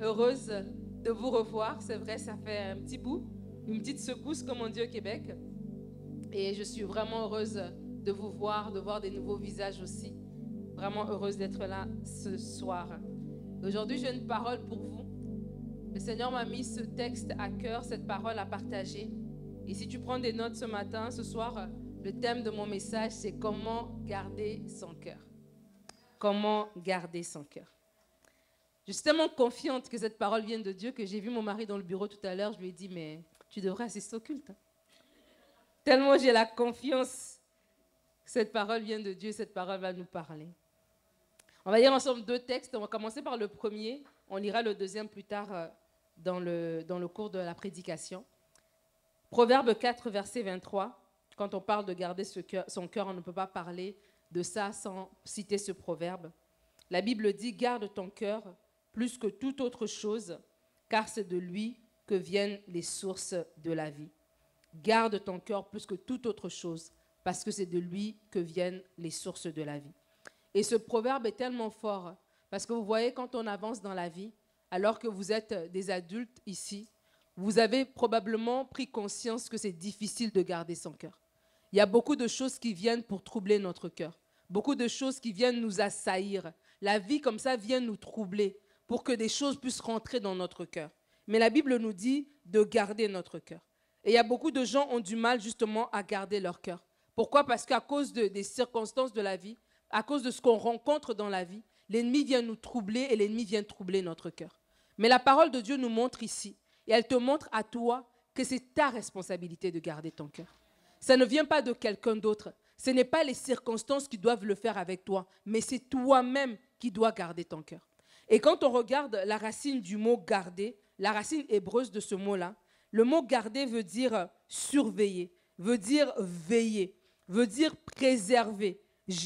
heureuse de vous revoir. C'est vrai, ça fait un petit bout, une petite secousse, comme on dit au Québec. Et je suis vraiment heureuse de vous voir, de voir des nouveaux visages aussi. Vraiment heureuse d'être là ce soir. Aujourd'hui, j'ai une parole pour vous. Le Seigneur m'a mis ce texte à cœur, cette parole à partager. Et si tu prends des notes ce matin, ce soir, le thème de mon message, c'est comment garder son cœur. Comment garder son cœur. Je suis tellement confiante que cette parole vient de Dieu que j'ai vu mon mari dans le bureau tout à l'heure. Je lui ai dit, mais tu devrais assister au culte. Hein. Tellement j'ai la confiance que cette parole vient de Dieu, cette parole va nous parler. On va lire ensemble deux textes. On va commencer par le premier. On lira le deuxième plus tard euh, dans le, dans le cours de la prédication. Proverbe 4, verset 23. Quand on parle de garder ce son cœur, on ne peut pas parler de ça sans citer ce proverbe. La Bible dit, garde ton cœur plus que toute autre chose, car c'est de lui que viennent les sources de la vie. Garde ton cœur plus que toute autre chose, parce que c'est de lui que viennent les sources de la vie. Et ce proverbe est tellement fort, parce que vous voyez, quand on avance dans la vie, alors que vous êtes des adultes ici, vous avez probablement pris conscience que c'est difficile de garder son cœur. Il y a beaucoup de choses qui viennent pour troubler notre cœur, beaucoup de choses qui viennent nous assaillir. La vie comme ça vient nous troubler pour que des choses puissent rentrer dans notre cœur. Mais la Bible nous dit de garder notre cœur. Et il y a beaucoup de gens qui ont du mal justement à garder leur cœur. Pourquoi Parce qu'à cause des circonstances de la vie, à cause de ce qu'on rencontre dans la vie, l'ennemi vient nous troubler et l'ennemi vient troubler notre cœur. Mais la parole de Dieu nous montre ici, et elle te montre à toi que c'est ta responsabilité de garder ton cœur. Ça ne vient pas de quelqu'un d'autre. Ce n'est pas les circonstances qui doivent le faire avec toi, mais c'est toi-même qui dois garder ton cœur. Et quand on regarde la racine du mot garder, la racine hébreuse de ce mot-là, le mot garder veut dire surveiller, veut dire veiller, veut dire préserver,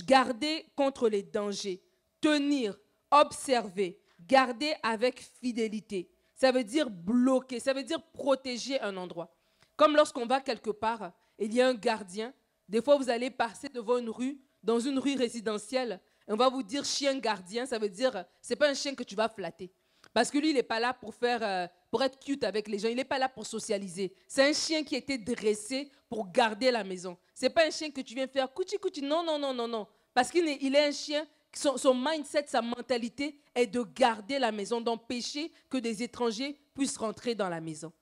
garder contre les dangers, tenir, observer, garder avec fidélité. Ça veut dire bloquer, ça veut dire protéger un endroit. Comme lorsqu'on va quelque part, il y a un gardien. Des fois, vous allez passer devant une rue, dans une rue résidentielle, on va vous dire chien gardien, ça veut dire, c'est pas un chien que tu vas flatter. Parce que lui, il n'est pas là pour, faire, euh, pour être cute avec les gens, il n'est pas là pour socialiser. C'est un chien qui a été dressé pour garder la maison. C'est pas un chien que tu viens faire couti-couti, non, non, non, non, non. Parce qu'il est, il est un chien, son mindset, sa mentalité est de garder la maison, d'empêcher que des étrangers puissent rentrer dans la maison.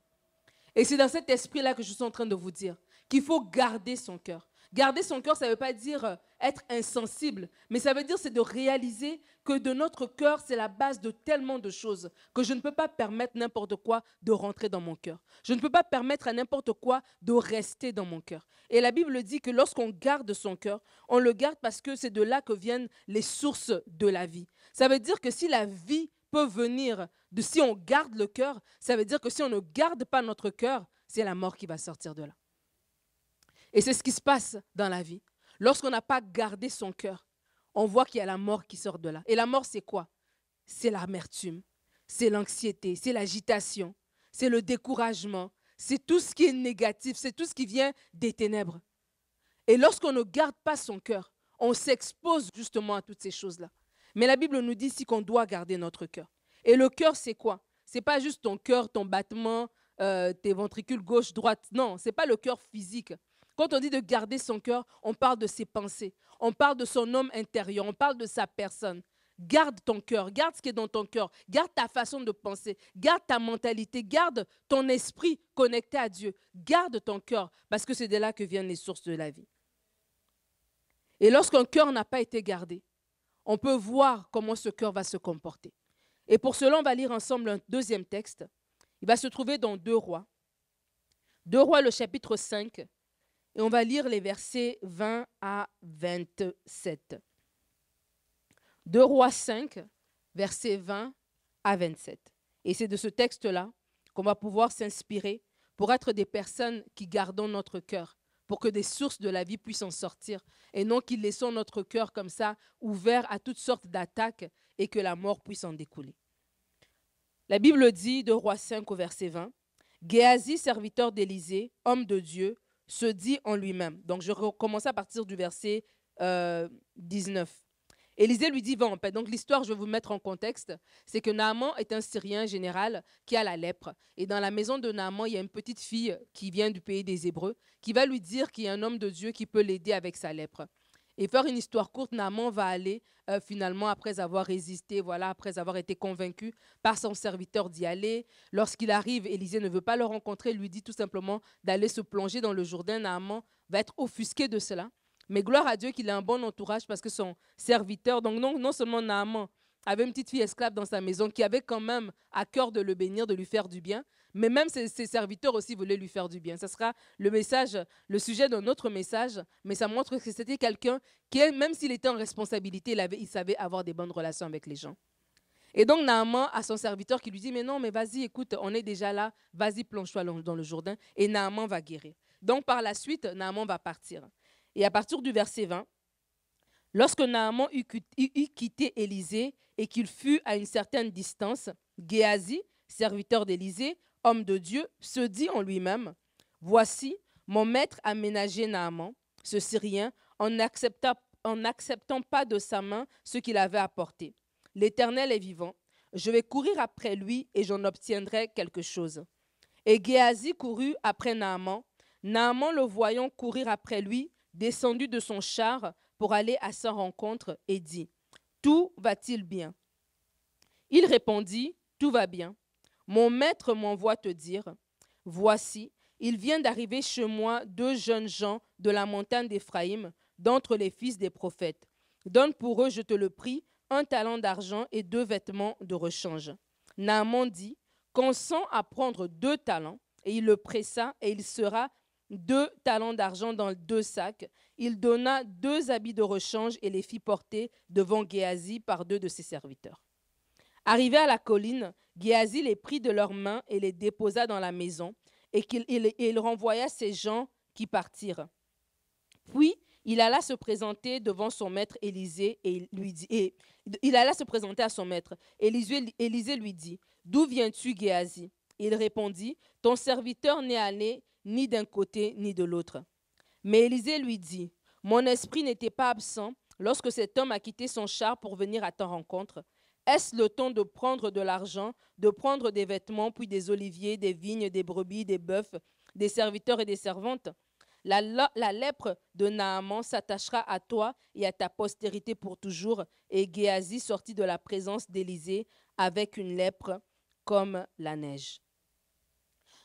Et c'est dans cet esprit-là que je suis en train de vous dire qu'il faut garder son cœur. Garder son cœur, ça ne veut pas dire euh, être insensible, mais ça veut dire c'est de réaliser que de notre cœur, c'est la base de tellement de choses que je ne peux pas permettre n'importe quoi de rentrer dans mon cœur. Je ne peux pas permettre à n'importe quoi de rester dans mon cœur. Et la Bible dit que lorsqu'on garde son cœur, on le garde parce que c'est de là que viennent les sources de la vie. Ça veut dire que si la vie peut venir de si on garde le cœur, ça veut dire que si on ne garde pas notre cœur, c'est la mort qui va sortir de là. Et c'est ce qui se passe dans la vie. Lorsqu'on n'a pas gardé son cœur, on voit qu'il y a la mort qui sort de là. Et la mort, c'est quoi C'est l'amertume, c'est l'anxiété, c'est l'agitation, c'est le découragement, c'est tout ce qui est négatif, c'est tout ce qui vient des ténèbres. Et lorsqu'on ne garde pas son cœur, on s'expose justement à toutes ces choses-là. Mais la Bible nous dit ici qu'on doit garder notre cœur. Et le cœur, c'est quoi C'est pas juste ton cœur, ton battement, euh, tes ventricules gauche, droite. Non, c'est pas le cœur physique. Quand on dit de garder son cœur, on parle de ses pensées, on parle de son homme intérieur, on parle de sa personne. Garde ton cœur, garde ce qui est dans ton cœur, garde ta façon de penser, garde ta mentalité, garde ton esprit connecté à Dieu, garde ton cœur, parce que c'est de là que viennent les sources de la vie. Et lorsqu'un cœur n'a pas été gardé, on peut voir comment ce cœur va se comporter. Et pour cela, on va lire ensemble un deuxième texte. Il va se trouver dans Deux Rois. Deux Rois, le chapitre 5, et on va lire les versets 20 à 27. De Rois 5, versets 20 à 27. Et c'est de ce texte-là qu'on va pouvoir s'inspirer pour être des personnes qui gardons notre cœur, pour que des sources de la vie puissent en sortir, et non qu'ils laissons notre cœur comme ça ouvert à toutes sortes d'attaques et que la mort puisse en découler. La Bible dit de Roi 5 au verset 20, Géasi, serviteur d'Élisée, homme de Dieu, se dit en lui-même. Donc je recommence à partir du verset 19. Euh, Élisée lui dit, va en paix. Donc l'histoire, je vais vous mettre en contexte, c'est que Naaman est un Syrien général qui a la lèpre. Et dans la maison de Naaman, il y a une petite fille qui vient du pays des Hébreux, qui va lui dire qu'il y a un homme de Dieu qui peut l'aider avec sa lèpre. Et faire une histoire courte, Naaman va aller euh, finalement après avoir résisté, voilà, après avoir été convaincu par son serviteur d'y aller. Lorsqu'il arrive, Élisée ne veut pas le rencontrer, lui dit tout simplement d'aller se plonger dans le Jourdain. Naaman va être offusqué de cela. Mais gloire à Dieu qu'il a un bon entourage parce que son serviteur, donc non, non seulement Naaman avait une petite fille esclave dans sa maison qui avait quand même à cœur de le bénir, de lui faire du bien, mais même ses, serviteurs aussi voulaient lui faire du bien. Ce sera le message, le sujet d'un autre message, mais ça montre que c'était quelqu'un qui, même s'il était en responsabilité, il, il savait avoir des bonnes relations avec les gens. Et donc Naaman a son serviteur qui lui dit, mais non, mais vas-y, écoute, on est déjà là, vas-y, plonge-toi dans le Jourdain, et Naaman va guérir. Donc par la suite, Naaman va partir. Et à partir du verset 20, lorsque Naaman eut quitté Élisée et qu'il fut à une certaine distance, Géasi, serviteur d'Élysée, homme de Dieu, se dit en lui-même, Voici, mon maître a ménagé Naaman, ce Syrien, en, n'acceptant pas de sa main ce qu'il avait apporté. L'Éternel est vivant, je vais courir après lui et j'en obtiendrai quelque chose. Et Géasi courut après Naaman. Naaman, le voyant courir après lui, descendu de son char pour aller à sa rencontre et dit, Tout va-t-il bien Il répondit, Tout va bien. Mon maître m'envoie te dire, Voici, il vient d'arriver chez moi deux jeunes gens de la montagne d'Éphraïm, d'entre les fils des prophètes. Donne pour eux, je te le prie, un talent d'argent et deux vêtements de rechange. Naaman dit, consent à prendre deux talents, et il le pressa, et il sera deux talents d'argent dans deux sacs. Il donna deux habits de rechange et les fit porter devant Géasi par deux de ses serviteurs. Arrivé à la colline, Géasi les prit de leurs mains et les déposa dans la maison, et il, il, renvoya ses gens qui partirent. Puis il alla se présenter devant son maître Élisée et lui dit, et, il alla se présenter à son maître. Élisée, Élisée lui dit, D'où viens-tu, Géasi Il répondit, Ton serviteur n'est allé ni d'un côté ni de l'autre. Mais Élisée lui dit, Mon esprit n'était pas absent lorsque cet homme a quitté son char pour venir à ta rencontre. Est-ce le temps de prendre de l'argent, de prendre des vêtements, puis des oliviers, des vignes, des brebis, des bœufs, des serviteurs et des servantes la, lèpre de Naaman s'attachera à toi et à ta postérité pour toujours. Et Géasi sortit de la présence d'Élisée avec une lèpre comme la neige.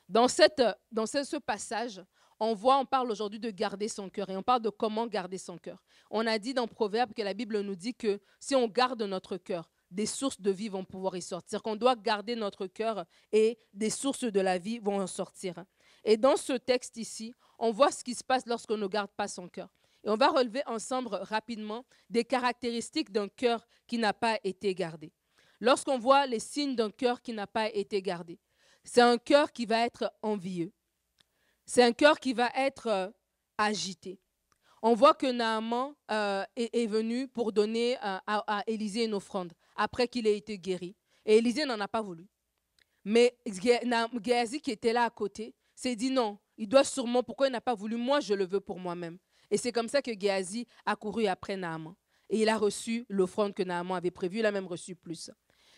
Dans, ce, passage, on voit, on parle aujourd'hui de garder son cœur et on parle de comment garder son cœur. On a dit dans Proverbe que la Bible nous dit que si on garde notre cœur, des sources de vie vont pouvoir y sortir, qu'on doit garder notre cœur et des sources de la vie vont en sortir. Et dans ce texte ici, on voit ce qui se passe lorsqu'on ne garde pas son cœur. Et on va relever ensemble rapidement des caractéristiques d'un cœur qui n'a pas été gardé. Lorsqu'on voit les signes d'un cœur qui n'a pas été gardé, c'est un cœur qui va être envieux. C'est un cœur qui va être euh, agité. On voit que Naaman euh, est, venu pour donner euh, à, à Élisée une offrande après qu'il ait été guéri. Et Élisée n'en a pas voulu. Mais Géasi, qui était là à côté, s'est dit non, il doit sûrement, pourquoi il n'a pas voulu Moi, je le veux pour moi-même. Et c'est comme ça que Géasi a couru après Naaman. Et il a reçu l'offrande que Naaman avait prévue, il a même reçu plus.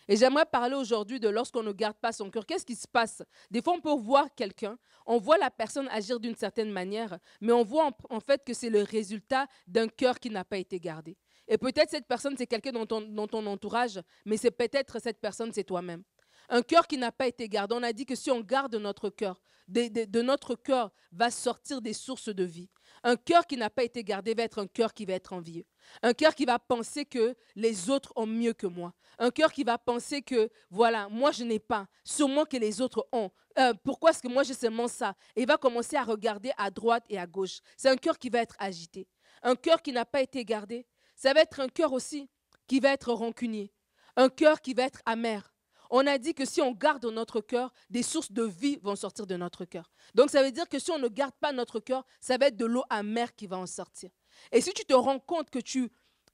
Et j'aimerais parler aujourd'hui de lorsqu'on ne garde pas son cœur. Qu'est-ce qui se passe Des fois, on peut voir quelqu'un, on voit la personne agir d'une certaine manière, mais on voit en, fait que c'est le résultat d'un cœur qui n'a pas été gardé. Et peut-être cette personne, c'est quelqu'un dans ton, entourage, mais c'est peut-être cette personne, c'est toi-même. Un cœur qui n'a pas été gardé. On a dit que si on garde notre cœur, de, notre cœur va sortir des sources de vie. Un cœur qui n'a pas été gardé va être un cœur qui va être envieux. Un cœur qui va penser que les autres ont mieux que moi. Un cœur qui va penser que, voilà, moi je n'ai pas, sûrement que les autres ont. Euh, pourquoi est-ce que moi j'ai seulement ça Et il va commencer à regarder à droite et à gauche. C'est un cœur qui va être agité. Un cœur qui n'a pas été gardé, ça va être un cœur aussi qui va être rancunier, un cœur qui va être amer. On a dit que si on garde notre cœur, des sources de vie vont sortir de notre cœur. Donc ça veut dire que si on ne garde pas notre cœur, ça va être de l'eau amère qui va en sortir. Et si tu te rends compte que tu,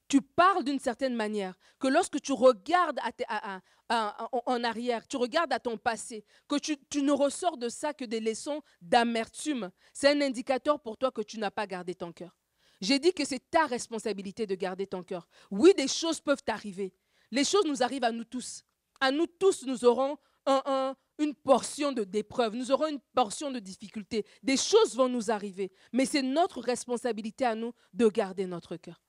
tu parles d'une certaine manière, que lorsque tu regardes à, en arrière, tu regardes à ton passé, que tu, tu ne ressors de ça que des leçons d'amertume, c'est un indicateur pour toi que tu n'as pas gardé ton cœur. J'ai dit que c'est ta responsabilité de garder ton cœur. Oui, des choses peuvent arriver. Les choses nous arrivent à nous tous. À nous tous, nous aurons une portion d'épreuve, nous aurons une portion de difficulté. Des choses vont nous arriver, mais c'est notre responsabilité à nous de garder notre cœur.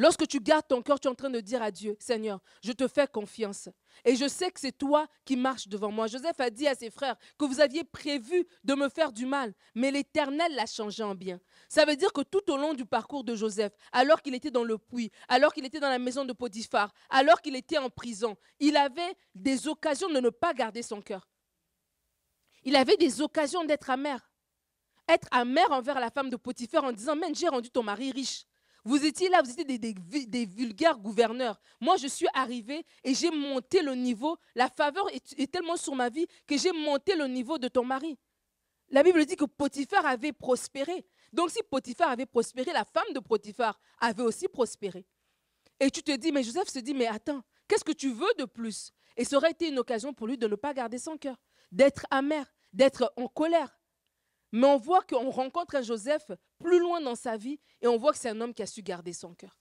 Lorsque tu gardes ton cœur, tu es en train de dire à Dieu, Seigneur, je te fais confiance. Et je sais que c'est toi qui marches devant moi. Joseph a dit à ses frères que vous aviez prévu de me faire du mal, mais l'Éternel l'a changé en bien. Ça veut dire que tout au long du parcours de Joseph, alors qu'il était dans le puits, alors qu'il était dans la maison de Potiphar, alors qu'il était en prison, il avait des occasions de ne pas garder son cœur. Il avait des occasions d'être amer. Être amer envers la femme de Potiphar en disant, mais j'ai rendu ton mari riche. Vous étiez là, vous étiez des, vulgaires gouverneurs. Moi, je suis arrivée et j'ai monté le niveau. La faveur est, est tellement sur ma vie que j'ai monté le niveau de ton mari. La Bible dit que Potiphar avait prospéré. Donc si Potiphar avait prospéré, la femme de Potiphar avait aussi prospéré. Et tu te dis, mais Joseph se dit, mais attends, qu'est-ce que tu veux de plus Et ça aurait été une occasion pour lui de ne pas garder son cœur, d'être amer, d'être en colère. Mais on voit qu'on rencontre un Joseph plus loin dans sa vie et on voit que c'est un homme qui a su garder son cœur.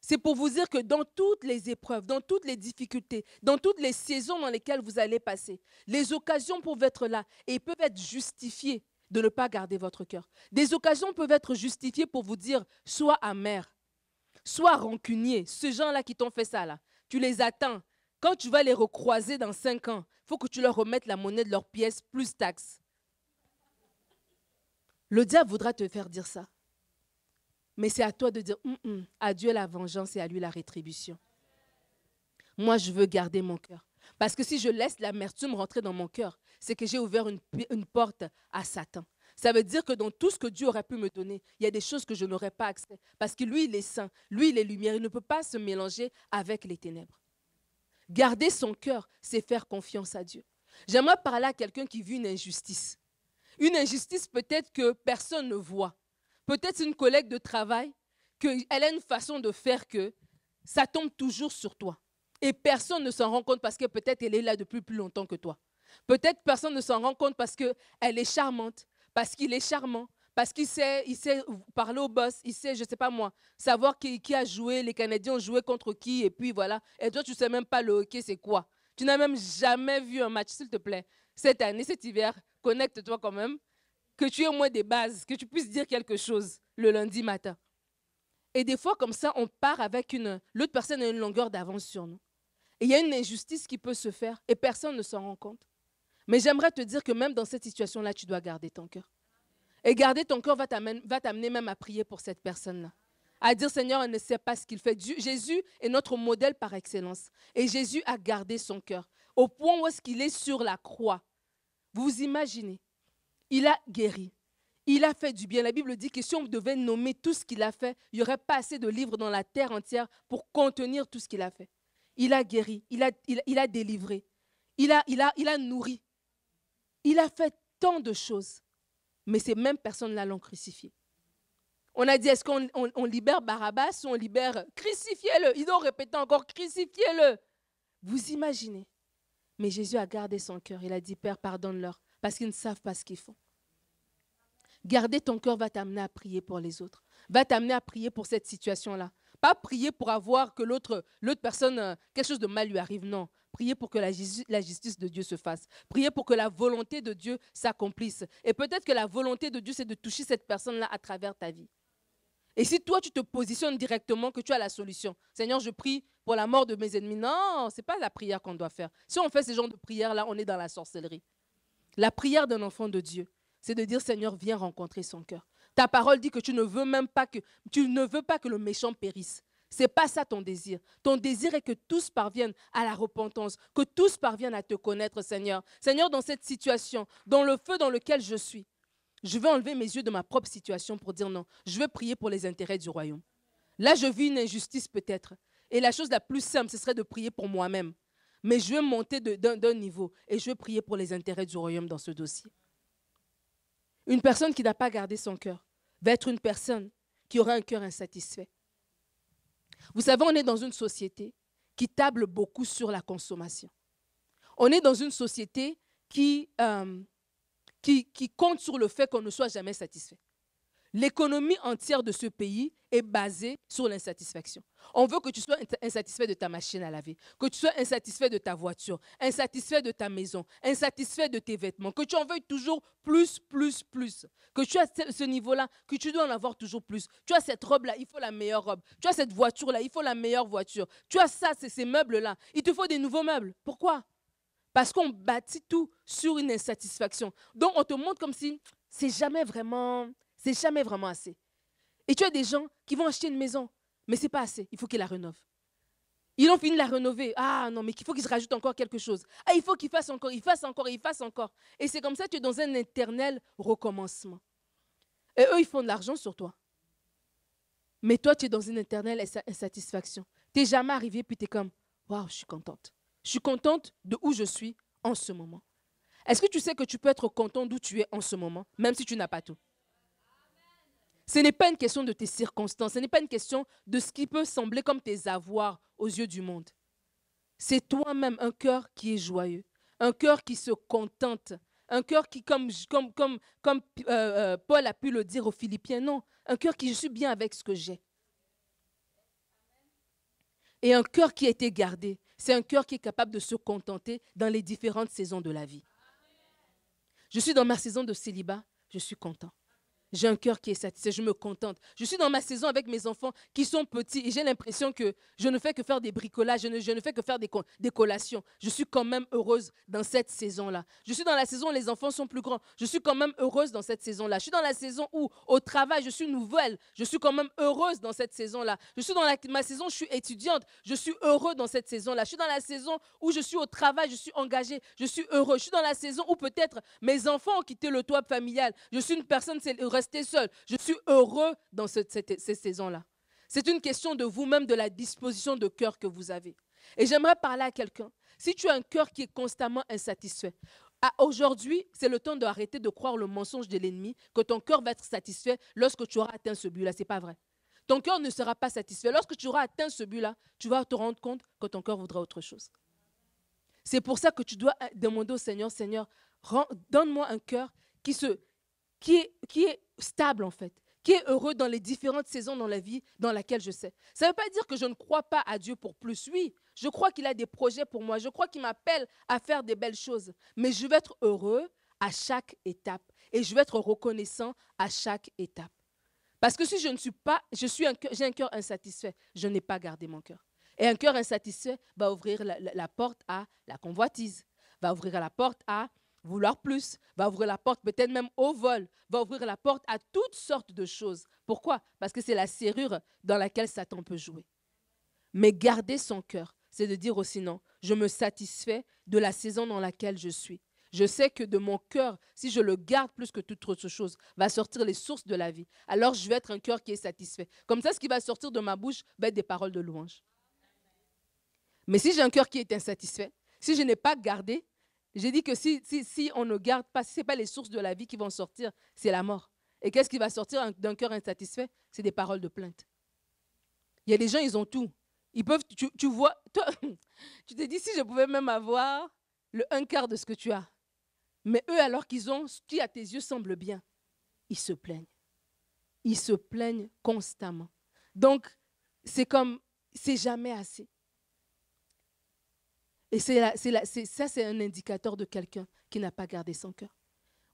C'est pour vous dire que dans toutes les épreuves, dans toutes les difficultés, dans toutes les saisons dans lesquelles vous allez passer, les occasions peuvent être là et peuvent être justifiées de ne pas garder votre cœur. Des occasions peuvent être justifiées pour vous dire sois amer, soit rancunier. Ces gens-là qui t'ont fait ça, là, tu les attends. Quand tu vas les recroiser dans cinq ans, il faut que tu leur remettes la monnaie de leur pièce plus taxes. Le diable voudra te faire dire ça. Mais c'est à toi de dire, hum, hum, à Dieu la vengeance et à lui la rétribution. Moi, je veux garder mon cœur. Parce que si je laisse l'amertume rentrer dans mon cœur, c'est que j'ai ouvert une, une porte à Satan. Ça veut dire que dans tout ce que Dieu aurait pu me donner, il y a des choses que je n'aurais pas accès. Parce que lui, il est saint, lui, il est lumière, il ne peut pas se mélanger avec les ténèbres. Garder son cœur, c'est faire confiance à Dieu. J'aimerais parler à quelqu'un qui vit une injustice. Une injustice peut-être que personne ne voit. Peut-être une collègue de travail, qu'elle a une façon de faire que ça tombe toujours sur toi. Et personne ne s'en rend compte parce que peut-être elle est là depuis plus longtemps que toi. Peut-être personne ne s'en rend compte parce qu'elle est charmante, parce qu'il est charmant, parce qu'il sait, il sait parler au boss, il sait, je ne sais pas moi, savoir qui, qui, a joué, les Canadiens ont joué contre qui, et puis voilà. Et toi, tu ne sais même pas le hockey, c'est quoi. Tu n'as même jamais vu un match, s'il te plaît cette année, cet hiver, connecte-toi quand même, que tu aies au moins des bases, que tu puisses dire quelque chose le lundi matin. Et des fois, comme ça, on part avec une. L'autre personne a une longueur d'avance sur nous. Et il y a une injustice qui peut se faire et personne ne s'en rend compte. Mais j'aimerais te dire que même dans cette situation-là, tu dois garder ton cœur. Et garder ton cœur va t'amener même à prier pour cette personne-là. À dire, Seigneur, elle ne sait pas ce qu'il fait. Jésus est notre modèle par excellence. Et Jésus a gardé son cœur au point où est-ce qu'il est sur la croix. Vous imaginez, il a guéri, il a fait du bien. La Bible dit que si on devait nommer tout ce qu'il a fait, il n'y aurait pas assez de livres dans la terre entière pour contenir tout ce qu'il a fait. Il a guéri, il a, il, a délivré, il a, il, a, il a nourri, il a fait tant de choses. Mais ces mêmes personnes-là l'ont crucifié. On a dit, est-ce qu'on libère Barabbas ou on libère Crucifiez-le Ils ont répété encore, crucifiez-le Vous imaginez mais Jésus a gardé son cœur. Il a dit, Père, pardonne-leur, parce qu'ils ne savent pas ce qu'ils font. Garder ton cœur va t'amener à prier pour les autres, va t'amener à prier pour cette situation-là. Pas prier pour avoir que l'autre personne, euh, quelque chose de mal lui arrive, non. Priez pour que la, justice de Dieu se fasse. Priez pour que la volonté de Dieu s'accomplisse. Et peut-être que la volonté de Dieu, c'est de toucher cette personne-là à travers ta vie. Et si toi, tu te positionnes directement que tu as la solution, Seigneur, je prie pour la mort de mes ennemis. Non, ce n'est pas la prière qu'on doit faire. Si on fait ce genre de prière-là, on est dans la sorcellerie. La prière d'un enfant de Dieu, c'est de dire, Seigneur, viens rencontrer son cœur. Ta parole dit que tu ne veux même pas que, tu ne veux pas que le méchant périsse. C'est pas ça ton désir. Ton désir est que tous parviennent à la repentance, que tous parviennent à te connaître, Seigneur. Seigneur, dans cette situation, dans le feu dans lequel je suis, je veux enlever mes yeux de ma propre situation pour dire non, je veux prier pour les intérêts du royaume. Là, je vis une injustice peut-être. Et la chose la plus simple, ce serait de prier pour moi-même. Mais je veux monter d'un niveau et je veux prier pour les intérêts du royaume dans ce dossier. Une personne qui n'a pas gardé son cœur va être une personne qui aura un cœur insatisfait. Vous savez, on est dans une société qui table beaucoup sur la consommation. On est dans une société qui, euh, qui, compte sur le fait qu'on ne soit jamais satisfait. L'économie entière de ce pays est basée sur l'insatisfaction. On veut que tu sois insatisfait de ta machine à laver, que tu sois insatisfait de ta voiture, insatisfait de ta maison, insatisfait de tes vêtements, que tu en veuilles toujours plus, plus, plus. Que tu as ce niveau-là, que tu dois en avoir toujours plus. Tu as cette robe-là, il faut la meilleure robe. Tu as cette voiture-là, il faut la meilleure voiture. Tu as ça, ces meubles-là, il te faut des nouveaux meubles. Pourquoi parce qu'on bâtit tout sur une insatisfaction. Donc on te montre comme si c'est jamais vraiment, c'est jamais vraiment assez. Et tu as des gens qui vont acheter une maison, mais c'est pas assez. Il faut qu'ils la rénovent. Ils ont fini de la rénover. Ah non, mais il faut qu'ils rajoutent encore quelque chose. Ah, il faut qu'ils fassent encore, ils fassent encore, ils fassent encore. Et c'est comme ça que tu es dans un éternel recommencement. Et eux, ils font de l'argent sur toi. Mais toi, tu es dans une éternelle insatisfaction. Tu n'es jamais arrivé, puis tu es comme, waouh, je suis contente. Je suis contente de où je suis en ce moment. Est-ce que tu sais que tu peux être content d'où tu es en ce moment, même si tu n'as pas tout Ce n'est pas une question de tes circonstances, ce n'est pas une question de ce qui peut sembler comme tes avoirs aux yeux du monde. C'est toi-même un cœur qui est joyeux, un cœur qui se contente, un cœur qui, comme, euh, euh, Paul a pu le dire aux Philippiens, non, un cœur qui je suis bien avec ce que j'ai. Et un cœur qui a été gardé, c'est un cœur qui est capable de se contenter dans les différentes saisons de la vie. Je suis dans ma saison de célibat, je suis content. J'ai un cœur qui est satisfait, je me contente. Je suis dans ma saison avec mes enfants qui sont petits et j'ai l'impression que je ne fais que faire des bricolages, je ne, je ne fais que faire des, collations. Je suis quand même heureuse dans cette saison-là. Je suis dans la saison où les enfants sont plus grands. Je suis quand même heureuse dans cette saison-là. Je suis dans la saison où au travail, je suis nouvelle. Je suis quand même heureuse dans cette saison-là. Je suis dans ma saison, où je suis étudiante. Je suis heureux dans cette saison-là. Je suis dans la saison où je suis au travail, je suis engagée, je suis heureux. Je suis dans la saison où peut-être mes enfants ont quitté le toit familial. Je suis une personne heureuse rester seul. Je suis heureux dans cette, saison là C'est une question de vous-même, de la disposition de cœur que vous avez. Et j'aimerais parler à quelqu'un. Si tu as un cœur qui est constamment insatisfait, aujourd'hui, c'est le temps d'arrêter de croire le mensonge de l'ennemi que ton cœur va être satisfait lorsque tu auras atteint ce but-là. Ce n'est pas vrai. Ton cœur ne sera pas satisfait. Lorsque tu auras atteint ce but-là, tu vas te rendre compte que ton cœur voudra autre chose. C'est pour ça que tu dois demander au Seigneur, Seigneur, donne-moi un cœur qui, se, qui, qui est stable en fait, qui est heureux dans les différentes saisons dans la vie dans laquelle je sais. Ça ne veut pas dire que je ne crois pas à Dieu pour plus. Oui, je crois qu'il a des projets pour moi, je crois qu'il m'appelle à faire des belles choses, mais je vais être heureux à chaque étape et je vais être reconnaissant à chaque étape. Parce que si je ne suis pas, je suis j'ai un cœur insatisfait, je n'ai pas gardé mon cœur. Et un cœur insatisfait va ouvrir la porte à la convoitise, va ouvrir la porte à vouloir plus, va ouvrir la porte peut-être même au vol, va ouvrir la porte à toutes sortes de choses. Pourquoi Parce que c'est la serrure dans laquelle Satan peut jouer. Mais garder son cœur, c'est de dire aussi non, je me satisfais de la saison dans laquelle je suis. Je sais que de mon cœur, si je le garde plus que toute autre chose, va sortir les sources de la vie. Alors je vais être un cœur qui est satisfait. Comme ça, ce qui va sortir de ma bouche va être des paroles de louange. Mais si j'ai un cœur qui est insatisfait, si je n'ai pas gardé, j'ai dit que si, si, on ne garde pas, si ce n'est pas les sources de la vie qui vont sortir, c'est la mort. Et qu'est-ce qui va sortir d'un cœur insatisfait C'est des paroles de plainte. Il y a des gens, ils ont tout. Ils peuvent, tu, tu vois, toi, tu t'es dit si je pouvais même avoir le un quart de ce que tu as. Mais eux, alors qu'ils ont ce qui à tes yeux semble bien, ils se plaignent. Ils se plaignent constamment. Donc, c'est comme, c'est jamais assez. Et c'est ça, c'est un indicateur de quelqu'un qui n'a pas gardé son cœur.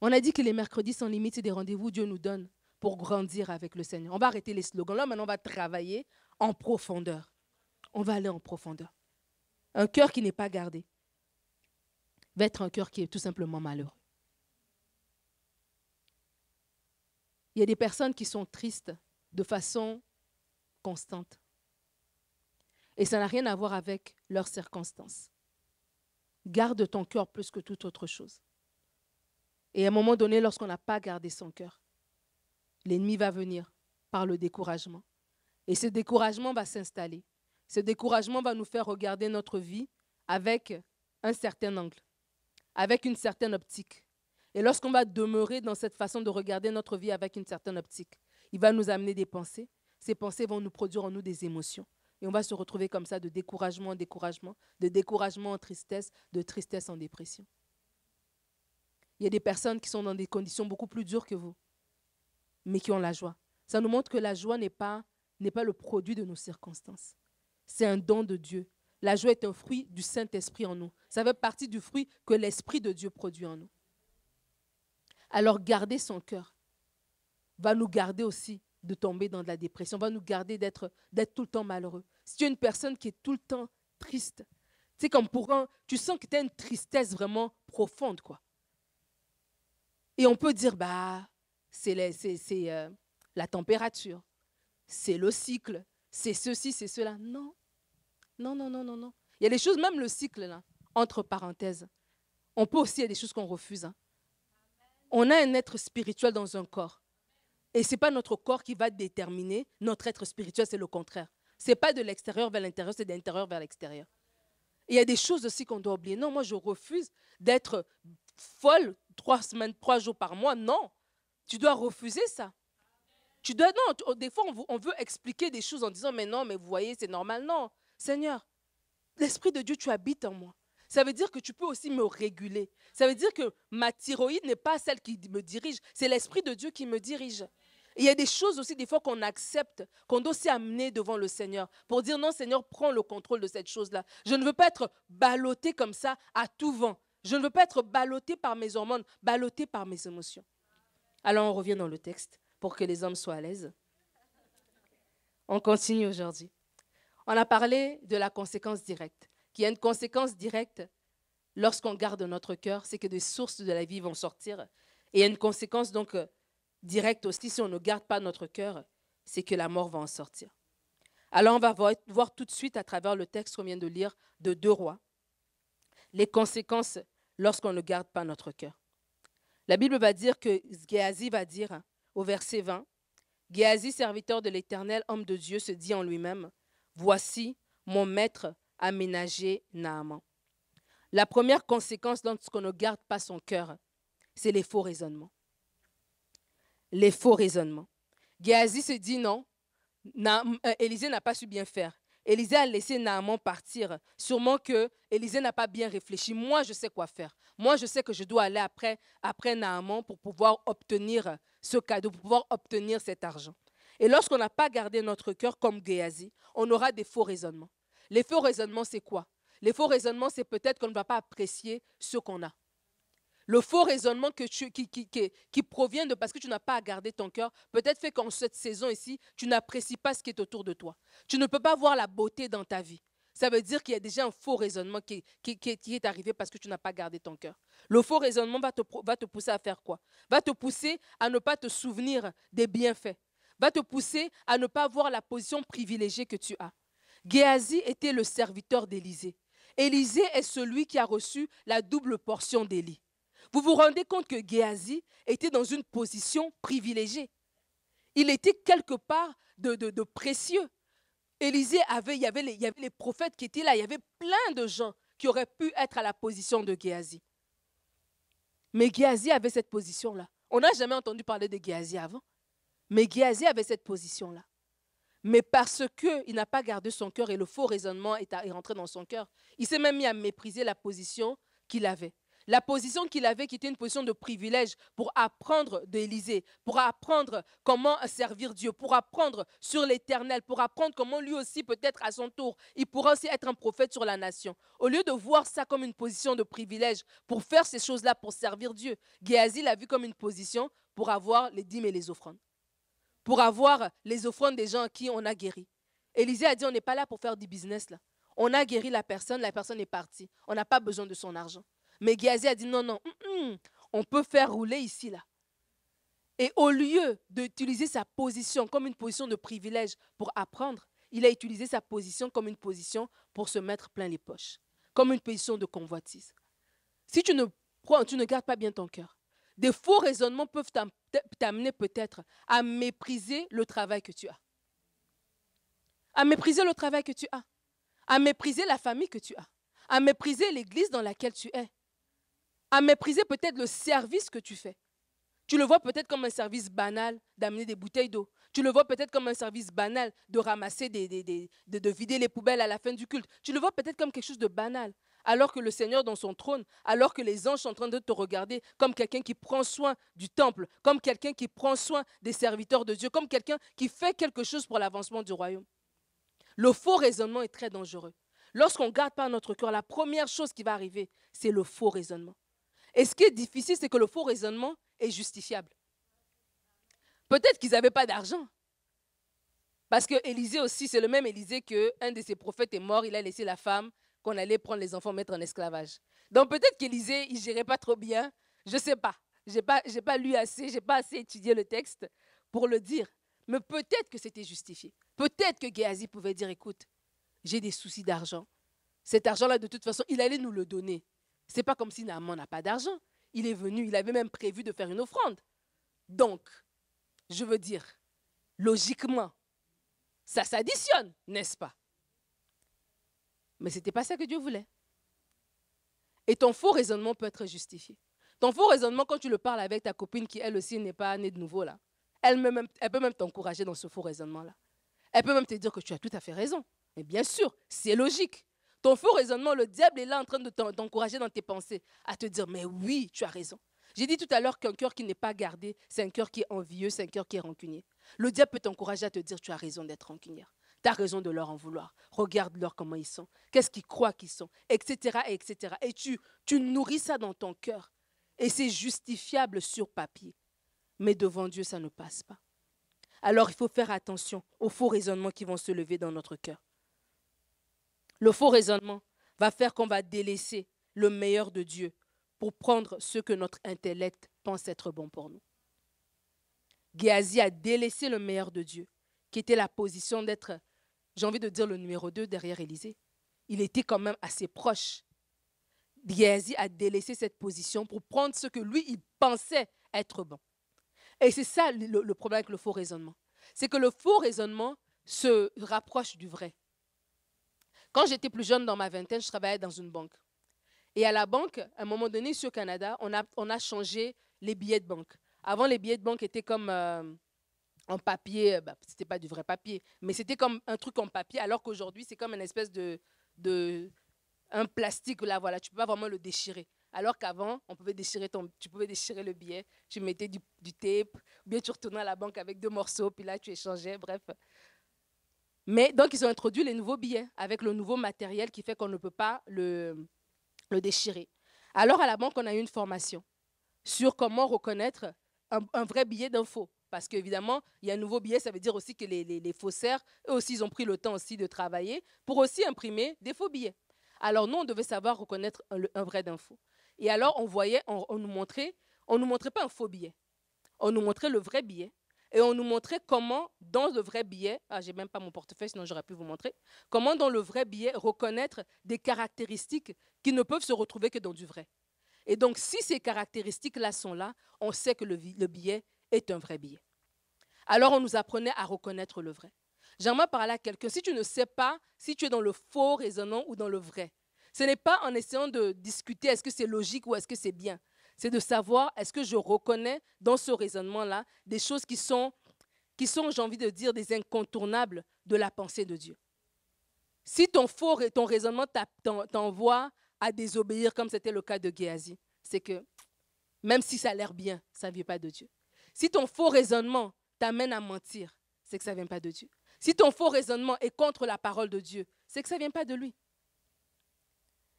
On a dit que les mercredis sans limite, des rendez-vous Dieu nous donne pour grandir avec le Seigneur. On va arrêter les slogans. Là, maintenant, on va travailler en profondeur. On va aller en profondeur. Un cœur qui n'est pas gardé va être un cœur qui est tout simplement malheureux. Il y a des personnes qui sont tristes de façon constante. Et ça n'a rien à voir avec leurs circonstances garde ton cœur plus que toute autre chose. Et à un moment donné, lorsqu'on n'a pas gardé son cœur, l'ennemi va venir par le découragement. Et ce découragement va s'installer. Ce découragement va nous faire regarder notre vie avec un certain angle, avec une certaine optique. Et lorsqu'on va demeurer dans cette façon de regarder notre vie avec une certaine optique, il va nous amener des pensées. Ces pensées vont nous produire en nous des émotions. Et on va se retrouver comme ça de découragement en découragement, de découragement en tristesse, de tristesse en dépression. Il y a des personnes qui sont dans des conditions beaucoup plus dures que vous, mais qui ont la joie. Ça nous montre que la joie n'est pas, n'est pas le produit de nos circonstances. C'est un don de Dieu. La joie est un fruit du Saint-Esprit en nous. Ça fait partie du fruit que l'Esprit de Dieu produit en nous. Alors garder son cœur va nous garder aussi de tomber dans de la dépression, va nous garder d'être tout le temps malheureux. Si tu es une personne qui est tout le temps triste, tu comme pour un, tu sens que tu as une tristesse vraiment profonde, quoi. Et on peut dire, bah, c'est euh, la température, c'est le cycle, c'est ceci, c'est cela. Non, non, non, non, non, non. Il y a des choses, même le cycle, entre parenthèses. On peut aussi, il y a des choses qu'on refuse. Hein. On a un être spirituel dans un corps. Et ce n'est pas notre corps qui va déterminer notre être spirituel, c'est le contraire. Ce n'est pas de l'extérieur vers l'intérieur, c'est de l'intérieur vers l'extérieur. Il y a des choses aussi qu'on doit oublier. Non, moi, je refuse d'être folle trois semaines, trois jours par mois. Non, tu dois refuser ça. Tu dois, non, des fois, on veut expliquer des choses en disant, mais non, mais vous voyez, c'est normal. Non, Seigneur, l'Esprit de Dieu, tu habites en moi. Ça veut dire que tu peux aussi me réguler. Ça veut dire que ma thyroïde n'est pas celle qui me dirige, c'est l'Esprit de Dieu qui me dirige il y a des choses aussi, des fois, qu'on accepte, qu'on doit aussi amener devant le Seigneur pour dire non, Seigneur, prends le contrôle de cette chose-là. Je ne veux pas être ballotté comme ça à tout vent. Je ne veux pas être ballotté par mes hormones, ballotté par mes émotions. Alors on revient dans le texte pour que les hommes soient à l'aise. On continue aujourd'hui. On a parlé de la conséquence directe, qui a une conséquence directe lorsqu'on garde notre cœur, c'est que des sources de la vie vont sortir. Et il y a une conséquence donc euh, direct aussi, si on ne garde pas notre cœur, c'est que la mort va en sortir. Alors on va voir, tout de suite à travers le texte qu'on vient de lire de deux rois, les conséquences lorsqu'on ne garde pas notre cœur. La Bible va dire que Géasi va dire au verset 20, Géasi, serviteur de l'Éternel, homme de Dieu, se dit en lui-même, Voici, mon maître a ménagé Naaman. La première conséquence lorsqu'on ne garde pas son cœur, c'est les faux raisonnements les faux raisonnements. Géasi se dit non, euh, Élisée n'a pas su bien faire. Élisée a laissé Naaman partir. Sûrement que Élisée n'a pas bien réfléchi. Moi, je sais quoi faire. Moi, je sais que je dois aller après, après Naaman pour pouvoir obtenir ce cadeau, pour pouvoir obtenir cet argent. Et lorsqu'on n'a pas gardé notre cœur comme Géasi, on aura des faux raisonnements. Les faux raisonnements, c'est quoi Les faux raisonnements, c'est peut-être qu'on ne va pas apprécier ce qu'on a. Le faux raisonnement qui, provient de parce que tu n'as pas à garder ton cœur, peut-être fait qu'en cette saison ici, tu n'apprécies pas ce qui est autour de toi. Tu ne peux pas voir la beauté dans ta vie. Ça veut dire qu'il y a déjà un faux raisonnement qui, est arrivé parce que tu n'as pas gardé ton cœur. Le faux raisonnement va te, va te pousser à faire quoi Va te pousser à ne pas te souvenir des bienfaits. Va te pousser à ne pas voir la position privilégiée que tu as. Géasi était le serviteur d'Élisée. Élisée est celui qui a reçu la double portion d'Élie. Vous vous rendez compte que Géasi était dans une position privilégiée. Il était quelque part de, de, précieux. Élisée avait, il y avait les, y avait les prophètes qui étaient là, il y avait plein de gens qui auraient pu être à la position de Géasi. Mais Géasi avait cette position-là. On n'a jamais entendu parler de Géasi avant. Mais Géasi avait cette position-là. Mais parce qu'il n'a pas gardé son cœur et le faux raisonnement est, rentré dans son cœur, il s'est même mis à mépriser la position qu'il avait. La position qu'il avait, qui était une position de privilège pour apprendre d'Élisée, pour apprendre comment servir Dieu, pour apprendre sur l'éternel, pour apprendre comment lui aussi, peut-être à son tour, il pourra aussi être un prophète sur la nation. Au lieu de voir ça comme une position de privilège pour faire ces choses-là, pour servir Dieu, Géasi l'a vu comme une position pour avoir les dîmes et les offrandes, pour avoir les offrandes des gens à qui on a guéri. Élisée a dit, on n'est pas là pour faire du business là. On a guéri la personne, la personne est partie. On n'a pas besoin de son argent. Mais Géasi a dit non, non, on peut faire rouler ici, là. Et au lieu d'utiliser sa position comme une position de privilège pour apprendre, il a utilisé sa position comme une position pour se mettre plein les poches, comme une position de convoitise. Si tu ne, tu ne gardes pas bien ton cœur, des faux raisonnements peuvent t'amener peut-être à mépriser le travail que tu as. À mépriser le travail que tu as. À mépriser la famille que tu as. À mépriser l'église dans laquelle tu es à mépriser peut-être le service que tu fais. Tu le vois peut-être comme un service banal d'amener des bouteilles d'eau. Tu le vois peut-être comme un service banal de ramasser, de, vider les poubelles à la fin du culte. Tu le vois peut-être comme quelque chose de banal. Alors que le Seigneur dans son trône, alors que les anges sont en train de te regarder comme quelqu'un qui prend soin du temple, comme quelqu'un qui prend soin des serviteurs de Dieu, comme quelqu'un qui fait quelque chose pour l'avancement du royaume. Le faux raisonnement est très dangereux. Lorsqu'on garde pas notre cœur, la première chose qui va arriver, c'est le faux raisonnement. Et ce qui est difficile, c'est que le faux raisonnement est justifiable. Peut-être qu'ils n'avaient pas d'argent. Parce que Élisée aussi, c'est le même Élisée qu'un de ses prophètes est mort, il a laissé la femme qu'on allait prendre les enfants, mettre en esclavage. Donc peut-être qu'Élisée, il ne gérait pas trop bien, je ne sais pas. Je n'ai pas, j'ai pas lu assez, je n'ai pas assez étudié le texte pour le dire. Mais peut-être que c'était justifié. Peut-être que Géasi pouvait dire, écoute, j'ai des soucis d'argent. Cet argent-là, de toute façon, il allait nous le donner. C'est pas comme si Naaman n'a pas d'argent. Il est venu, il avait même prévu de faire une offrande. Donc, je veux dire, logiquement, ça s'additionne, n'est-ce pas Mais ce n'était pas ça que Dieu voulait. Et ton faux raisonnement peut être justifié. Ton faux raisonnement, quand tu le parles avec ta copine qui, elle aussi, n'est pas née de nouveau, là, elle, même, elle peut même t'encourager dans ce faux raisonnement-là. Elle peut même te dire que tu as tout à fait raison. Et bien sûr, c'est logique ton faux raisonnement, le diable est là en train de t'encourager dans tes pensées à te dire, mais oui, tu as raison. J'ai dit tout à l'heure qu'un cœur qui n'est pas gardé, c'est un cœur qui est envieux, c'est un cœur qui est rancunier. Le diable peut t'encourager à te dire, tu as raison d'être rancunier. Tu as raison de leur en vouloir. Regarde-leur comment ils sont. Qu'est-ce qu'ils croient qu'ils sont, etc. etc. Et tu, tu nourris ça dans ton cœur. Et c'est justifiable sur papier. Mais devant Dieu, ça ne passe pas. Alors il faut faire attention aux faux raisonnements qui vont se lever dans notre cœur. Le faux raisonnement va faire qu'on va délaisser le meilleur de Dieu pour prendre ce que notre intellect pense être bon pour nous. Géasi a délaissé le meilleur de Dieu, qui était la position d'être, j'ai envie de dire, le numéro 2 derrière Élisée. Il était quand même assez proche. Géasi a délaissé cette position pour prendre ce que lui, il pensait être bon. Et c'est ça le problème avec le faux raisonnement. C'est que le faux raisonnement se rapproche du vrai. Quand j'étais plus jeune, dans ma vingtaine, je travaillais dans une banque. Et à la banque, à un moment donné, ici au Canada, on a, on a changé les billets de banque. Avant, les billets de banque étaient comme euh, en papier. Euh, bah, ce n'était pas du vrai papier, mais c'était comme un truc en papier, alors qu'aujourd'hui, c'est comme une espèce de, de un plastique. Là, voilà, tu ne peux pas vraiment le déchirer. Alors qu'avant, on pouvait déchirer ton, tu pouvais déchirer le billet, tu mettais du, du tape, ou bien tu retournais à la banque avec deux morceaux, puis là, tu échangeais. Bref, mais donc, ils ont introduit les nouveaux billets avec le nouveau matériel qui fait qu'on ne peut pas le, le déchirer. Alors, à la banque, on a eu une formation sur comment reconnaître un, vrai billet d'infos Parce qu'évidemment, il y a un nouveau billet, ça veut dire aussi que les, faussaires, eux aussi, ils ont pris le temps aussi de travailler pour aussi imprimer des faux billets. Alors, nous, on devait savoir reconnaître un, vrai d'infos Et alors, on voyait, on, nous montrait, on ne nous montrait pas un faux billet. On nous montrait le vrai billet et on nous montrait comment, dans le vrai billet, ah, j'ai même pas mon portefeuille, sinon j'aurais pu vous montrer, comment dans le vrai billet reconnaître des caractéristiques qui ne peuvent se retrouver que dans du vrai. Et donc, si ces caractéristiques-là sont là, on sait que le, le billet est un vrai billet. Alors, on nous apprenait à reconnaître le vrai. J'aimerais parler à quelqu'un. Si tu ne sais pas si tu es dans le faux raisonnant ou dans le vrai, ce n'est pas en essayant de discuter est-ce que c'est logique ou est-ce que c'est bien. C'est de savoir, est-ce que je reconnais dans ce raisonnement-là des choses qui sont, qui sont j'ai envie de dire, des incontournables de la pensée de Dieu. Si ton faux ton raisonnement t'envoie à désobéir, comme c'était le cas de Géasi, c'est que même si ça a l'air bien, ça ne vient pas de Dieu. Si ton faux raisonnement t'amène à mentir, c'est que ça ne vient pas de Dieu. Si ton faux raisonnement est contre la parole de Dieu, c'est que ça ne vient pas de lui.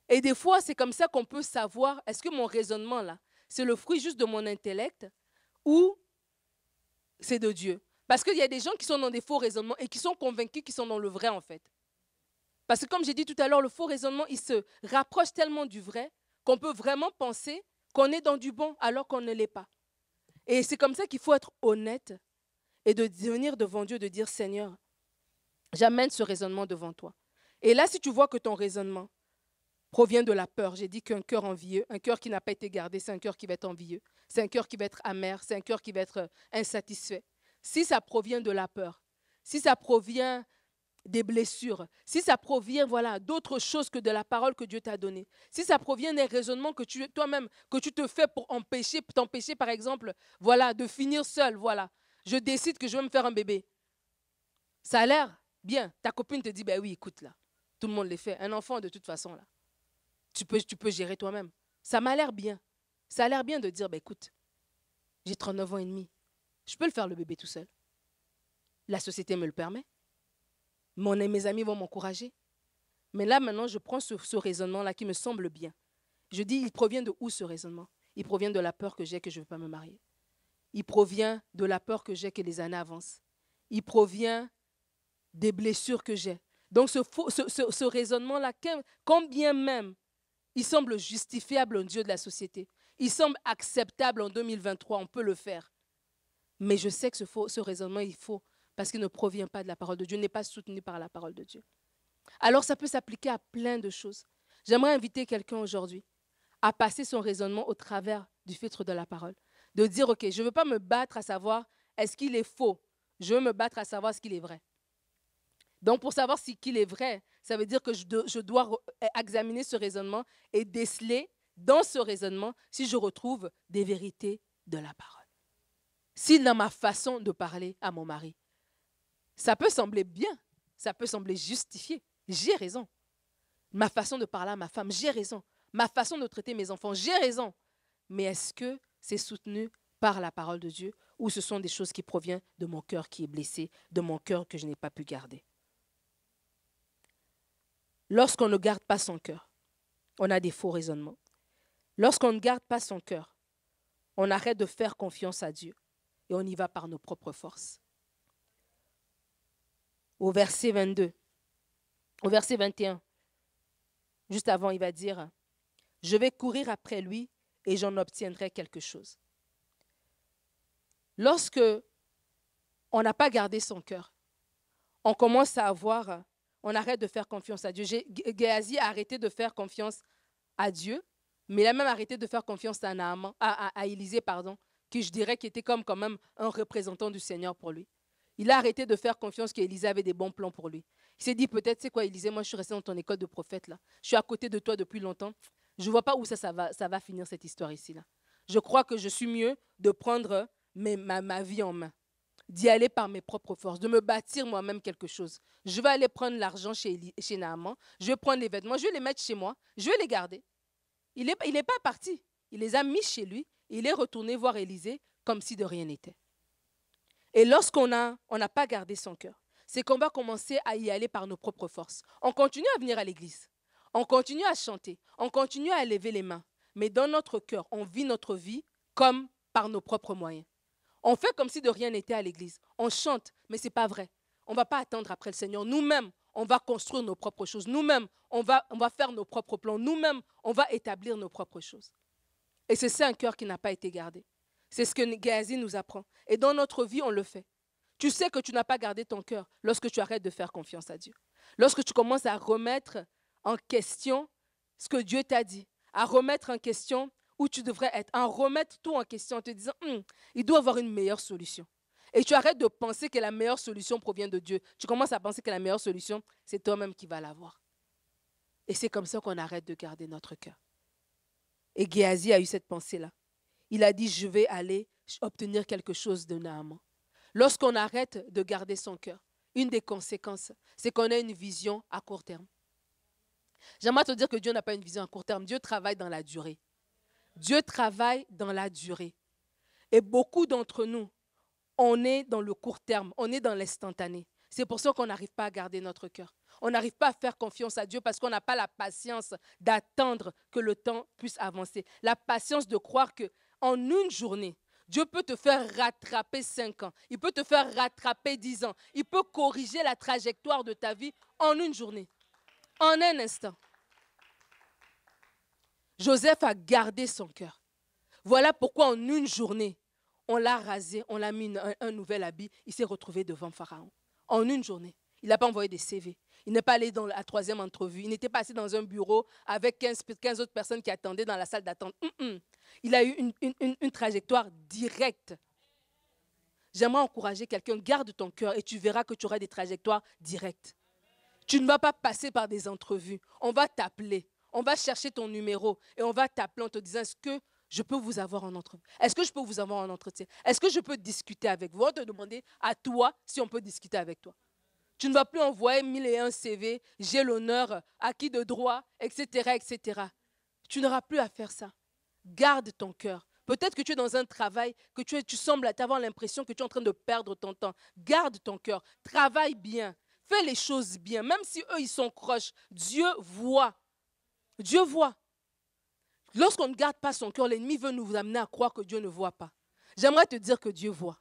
Et des fois, c'est comme ça qu'on peut savoir, est-ce que mon raisonnement là, c'est le fruit juste de mon intellect ou c'est de Dieu. Parce qu'il y a des gens qui sont dans des faux raisonnements et qui sont convaincus qu'ils sont dans le vrai en fait. Parce que comme j'ai dit tout à l'heure, le faux raisonnement, il se rapproche tellement du vrai qu'on peut vraiment penser qu'on est dans du bon alors qu'on ne l'est pas. Et c'est comme ça qu'il faut être honnête et de venir devant Dieu, de dire Seigneur, j'amène ce raisonnement devant toi. Et là, si tu vois que ton raisonnement, provient de la peur. J'ai dit qu'un cœur envieux, un cœur qui n'a pas été gardé, c'est un cœur qui va être envieux, c'est un cœur qui va être amer, c'est un cœur qui va être euh, insatisfait. Si ça provient de la peur, si ça provient des blessures, si ça provient voilà d'autres choses que de la parole que Dieu t'a donnée, si ça provient des raisonnements que tu toi-même que tu te fais pour empêcher t'empêcher par exemple voilà de finir seul voilà je décide que je vais me faire un bébé ça a l'air bien ta copine te dit ben oui écoute là tout le monde les fait un enfant de toute façon là tu peux, tu peux gérer toi-même. Ça m'a l'air bien. Ça a l'air bien de dire, bah, écoute, j'ai 39 ans et demi, je peux le faire le bébé tout seul. La société me le permet. Mon, mes amis vont m'encourager. Mais là, maintenant, je prends ce, raisonnement-là qui me semble bien. Je dis, il provient de où ce raisonnement Il provient de la peur que j'ai que je ne veux pas me marier. Il provient de la peur que j'ai que les années avancent. Il provient des blessures que j'ai. Donc ce, ce, ce raisonnement-là, combien même il semble justifiable en Dieu de la société. Il semble acceptable en 2023, on peut le faire. Mais je sais que ce, faux, ce raisonnement est faux parce qu'il ne provient pas de la parole de Dieu, n'est pas soutenu par la parole de Dieu. Alors ça peut s'appliquer à plein de choses. J'aimerais inviter quelqu'un aujourd'hui à passer son raisonnement au travers du filtre de la parole. De dire, OK, je ne veux pas me battre à savoir est-ce qu'il est faux. Je veux me battre à savoir ce qu'il est vrai. Donc, pour savoir si qu'il est vrai, ça veut dire que je, dois euh, examiner ce raisonnement et déceler dans ce raisonnement si je retrouve des vérités de la parole. Si dans ma façon de parler à mon mari, ça peut sembler bien, ça peut sembler justifié, j'ai raison. Ma façon de parler à ma femme, j'ai raison. Ma façon de traiter mes enfants, j'ai raison. Mais est-ce que c'est soutenu par la parole de Dieu ou ce sont des choses qui proviennent de mon cœur qui est blessé, de mon cœur que je n'ai pas pu garder Lorsqu'on ne garde pas son cœur, on a des faux raisonnements. Lorsqu'on ne garde pas son cœur, on arrête de faire confiance à Dieu et on y va par nos propres forces. Au verset 22, au verset 21, juste avant, il va dire, je vais courir après lui et j'en obtiendrai quelque chose. Lorsque on n'a pas gardé son cœur, on commence à avoir on arrête de faire confiance à Dieu. Géasi a arrêté de faire confiance à Dieu, mais il a même arrêté de faire confiance à, Naaman, à, à, Élisée, pardon, qui je dirais qui était comme quand même un représentant du Seigneur pour lui. Il a arrêté de faire confiance qu'Élisée avait des bons plans pour lui. Il s'est dit peut-être, c'est quoi Élisée, moi je suis resté dans ton école de prophète là. Je suis à côté de toi depuis longtemps. Je ne vois pas où ça, ça, va, ça va finir cette histoire ici là. Je crois que je suis mieux de prendre mes, ma vie en main d'y aller par mes propres forces, de me bâtir moi-même quelque chose. Je vais aller prendre l'argent chez, chez Naaman, je vais prendre les vêtements, je vais les mettre chez moi, je vais les garder. Il n'est il pas parti. Il les a mis chez lui, il est retourné voir Élisée comme si de rien n'était. Et lorsqu'on n'a on pas gardé son cœur, c'est qu'on va commencer à y aller par nos propres forces. On continue à venir à l'église, on continue à chanter, on continue à lever les mains, mais dans notre cœur, on vit notre vie comme par nos propres moyens. On fait comme si de rien n'était à l'église. On chante, mais ce n'est pas vrai. On ne va pas attendre après le Seigneur. Nous-mêmes, on va construire nos propres choses. Nous-mêmes, on va, on va faire nos propres plans. Nous-mêmes, on va établir nos propres choses. Et c'est ça un cœur qui n'a pas été gardé. C'est ce que Géasi nous apprend. Et dans notre vie, on le fait. Tu sais que tu n'as pas gardé ton cœur lorsque tu arrêtes de faire confiance à Dieu. Lorsque tu commences à remettre en question ce que Dieu t'a dit, à remettre en question où tu devrais être, en remettre tout en question en te disant, hmm, il doit y avoir une meilleure solution. Et tu arrêtes de penser que la meilleure solution provient de Dieu. Tu commences à penser que la meilleure solution, c'est toi-même qui vas l'avoir. Et c'est comme ça qu'on arrête de garder notre cœur. Et Géasi a eu cette pensée-là. Il a dit, je vais aller obtenir quelque chose de Naaman. Lorsqu'on arrête de garder son cœur, une des conséquences, c'est qu'on a une vision à court terme. J'aimerais te dire que Dieu n'a pas une vision à court terme. Dieu travaille dans la durée. Dieu travaille dans la durée. Et beaucoup d'entre nous, on est dans le court terme, on est dans l'instantané. C'est pour ça qu'on n'arrive pas à garder notre cœur. On n'arrive pas à faire confiance à Dieu parce qu'on n'a pas la patience d'attendre que le temps puisse avancer. La patience de croire que en une journée, Dieu peut te faire rattraper cinq ans, il peut te faire rattraper dix ans, il peut corriger la trajectoire de ta vie en une journée, en un instant. Joseph a gardé son cœur. Voilà pourquoi en une journée, on l'a rasé, on l'a mis un, un nouvel habit, il s'est retrouvé devant Pharaon. En une journée. Il n'a pas envoyé des CV. Il n'est pas allé dans la troisième entrevue. Il n'était pas assis dans un bureau avec 15, autres personnes qui attendaient dans la salle d'attente. Mm, mm. Il a eu une, une trajectoire directe. J'aimerais encourager quelqu'un, garde ton cœur et tu verras que tu auras des trajectoires directes. Tu ne vas pas passer par des entrevues. On va t'appeler on va chercher ton numéro et on va t'appeler en te disant est-ce que je peux vous avoir en entretien Est-ce que je peux vous avoir en entretien Est-ce que je peux discuter avec vous On va te demander à toi si on peut discuter avec toi. Tu ne vas plus envoyer 1001 CV, j'ai l'honneur, acquis de droit, etc., etc. Tu n'auras plus à faire ça. Garde ton cœur. Peut-être que tu es dans un travail, que tu, tu sembles avoir l'impression que tu es en train de perdre ton temps. Garde ton cœur. Travaille bien. Fais les choses bien. Même si eux, ils sont croches, Dieu voit Dieu voit. Lorsqu'on ne garde pas son cœur, l'ennemi veut nous amener à croire que Dieu ne voit pas. J'aimerais te dire que Dieu voit.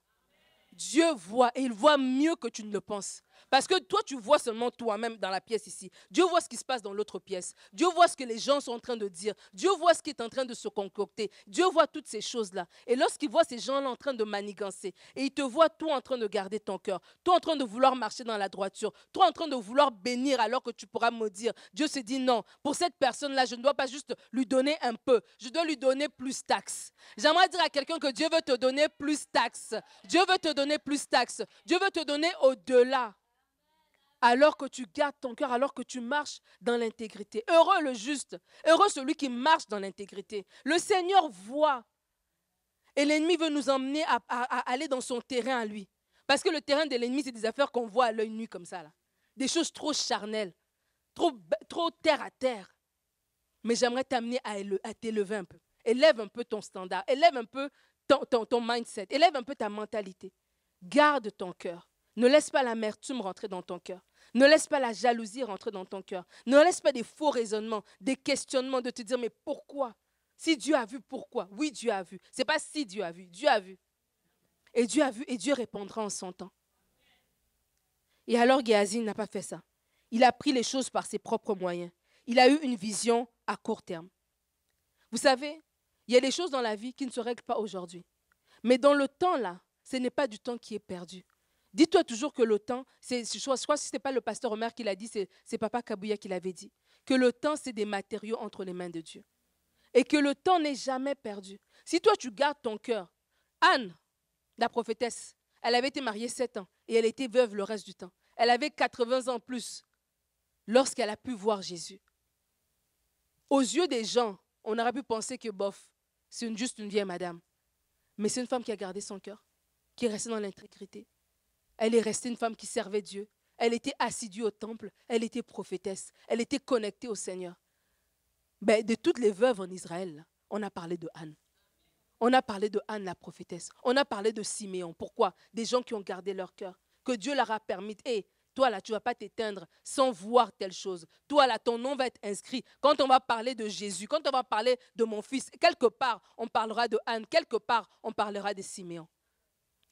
Dieu voit et il voit mieux que tu ne le penses. Parce que toi, tu vois seulement toi-même dans la pièce ici. Dieu voit ce qui se passe dans l'autre pièce. Dieu voit ce que les gens sont en train de dire. Dieu voit ce qui est en train de se concocter. Dieu voit toutes ces choses-là. Et lorsqu'il voit ces gens-là en train de manigancer, et il te voit toi en train de garder ton cœur, toi en train de vouloir marcher dans la droiture, toi en train de vouloir bénir alors que tu pourras maudire, Dieu se dit non, pour cette personne-là, je ne dois pas juste lui donner un peu, je dois lui donner plus taxes. J'aimerais dire à quelqu'un que Dieu veut te donner plus taxes. Dieu veut te donner plus taxes. Dieu veut te donner au-delà alors que tu gardes ton cœur, alors que tu marches dans l'intégrité. Heureux le juste, heureux celui qui marche dans l'intégrité. Le Seigneur voit. Et l'ennemi veut nous emmener à, aller dans son terrain à lui. Parce que le terrain de l'ennemi, c'est des affaires qu'on voit à l'œil nu comme ça. Là. Des choses trop charnelles, trop, trop terre à terre. Mais j'aimerais t'amener à, t'élever un peu. Élève un peu ton standard, élève un peu ton, ton mindset, élève un peu ta mentalité. Garde ton cœur. Ne laisse pas l'amertume rentrer dans ton cœur. Ne laisse pas la jalousie rentrer dans ton cœur. Ne laisse pas des faux raisonnements, des questionnements de te dire mais pourquoi Si Dieu a vu, pourquoi Oui, Dieu a vu. C'est pas si Dieu a vu, Dieu a vu. Et Dieu a vu et Dieu répondra en son temps. Et alors Géasi n'a pas fait ça. Il a pris les choses par ses propres moyens. Il a eu une vision à court terme. Vous savez, il y a des choses dans la vie qui ne se règlent pas aujourd'hui. Mais dans le temps là, ce n'est pas du temps qui est perdu. Dis-toi toujours que le temps, c'est, crois soit si ce n'est pas le pasteur Omer qui l'a dit, c'est, Papa Kabouya qui l'avait dit, que le temps, c'est des matériaux entre les mains de Dieu. Et que le temps n'est jamais perdu. Si toi, tu gardes ton cœur, Anne, la prophétesse, elle avait été mariée 7 ans et elle était veuve le reste du temps. Elle avait 80 ans plus lorsqu'elle a pu voir Jésus. Aux yeux des gens, on aurait pu penser que bof, c'est une, juste une vieille madame. Mais c'est une femme qui a gardé son cœur, qui est restée dans l'intégrité, elle est restée une femme qui servait Dieu. Elle était assidue au temple. Elle était prophétesse. Elle était connectée au Seigneur. Ben, de toutes les veuves en Israël, on a parlé de Anne. On a parlé de Anne la prophétesse. On a parlé de Siméon. Pourquoi Des gens qui ont gardé leur cœur. Que Dieu leur a permis. Hé, toi là, tu ne vas pas t'éteindre sans voir telle chose. Toi là, ton nom va être inscrit. Quand on va parler de Jésus, quand on va parler de mon fils, quelque part, on parlera de Anne. Quelque part, on parlera de Siméon.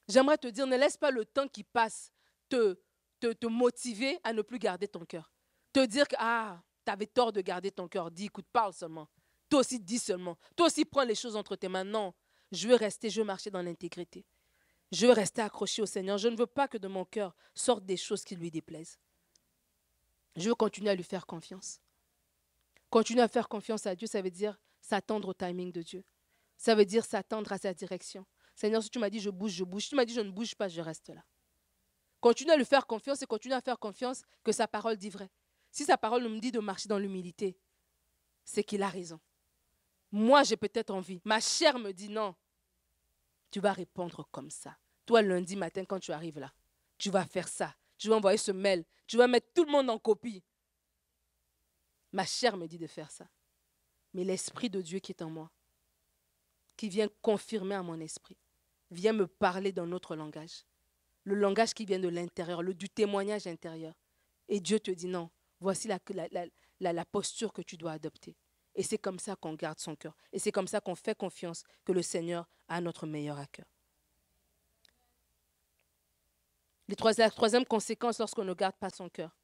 J'aimerais te dire, ne laisse pas le temps qui passe te, te, motiver à ne plus garder ton cœur. Te dire que, ah, tu avais tort de garder ton cœur. Dis, écoute, parle seulement. Toi aussi, dis seulement. Toi aussi, prends les choses entre tes mains. Non, je veux rester, je veux marcher dans l'intégrité. Je veux rester accroché au Seigneur. Je ne veux pas que de mon cœur sortent des choses qui lui déplaisent. Je veux continuer à lui faire confiance. Continuer à faire confiance à Dieu, ça veut dire s'attendre au timing de Dieu. Ça veut dire s'attendre à sa direction. Seigneur, si tu m'as dit je bouge, je bouge. tu m'as dit je ne bouge pas, je reste là. Continue à lui faire confiance et continue à faire confiance que sa parole dit vrai. Si sa parole me dit de marcher dans l'humilité, c'est qu'il a raison. Moi, j'ai peut-être envie. Ma chair me dit non. Tu vas répondre comme ça. Toi, lundi matin, quand tu arrives là, tu vas faire ça. Tu vas envoyer ce mail. Tu vas mettre tout le monde en copie. Ma chair me dit de faire ça. Mais l'Esprit de Dieu qui est en moi, qui vient confirmer à mon esprit, Viens me parler dans notre langage. Le langage qui vient de l'intérieur, le du témoignage intérieur. Et Dieu te dit non, voici la, la, posture que tu dois adopter. Et c'est comme ça qu'on garde son cœur. Et c'est comme ça qu'on fait confiance que le Seigneur a notre meilleur à cœur. Les la troisième conséquence lorsqu'on ne garde pas son cœur,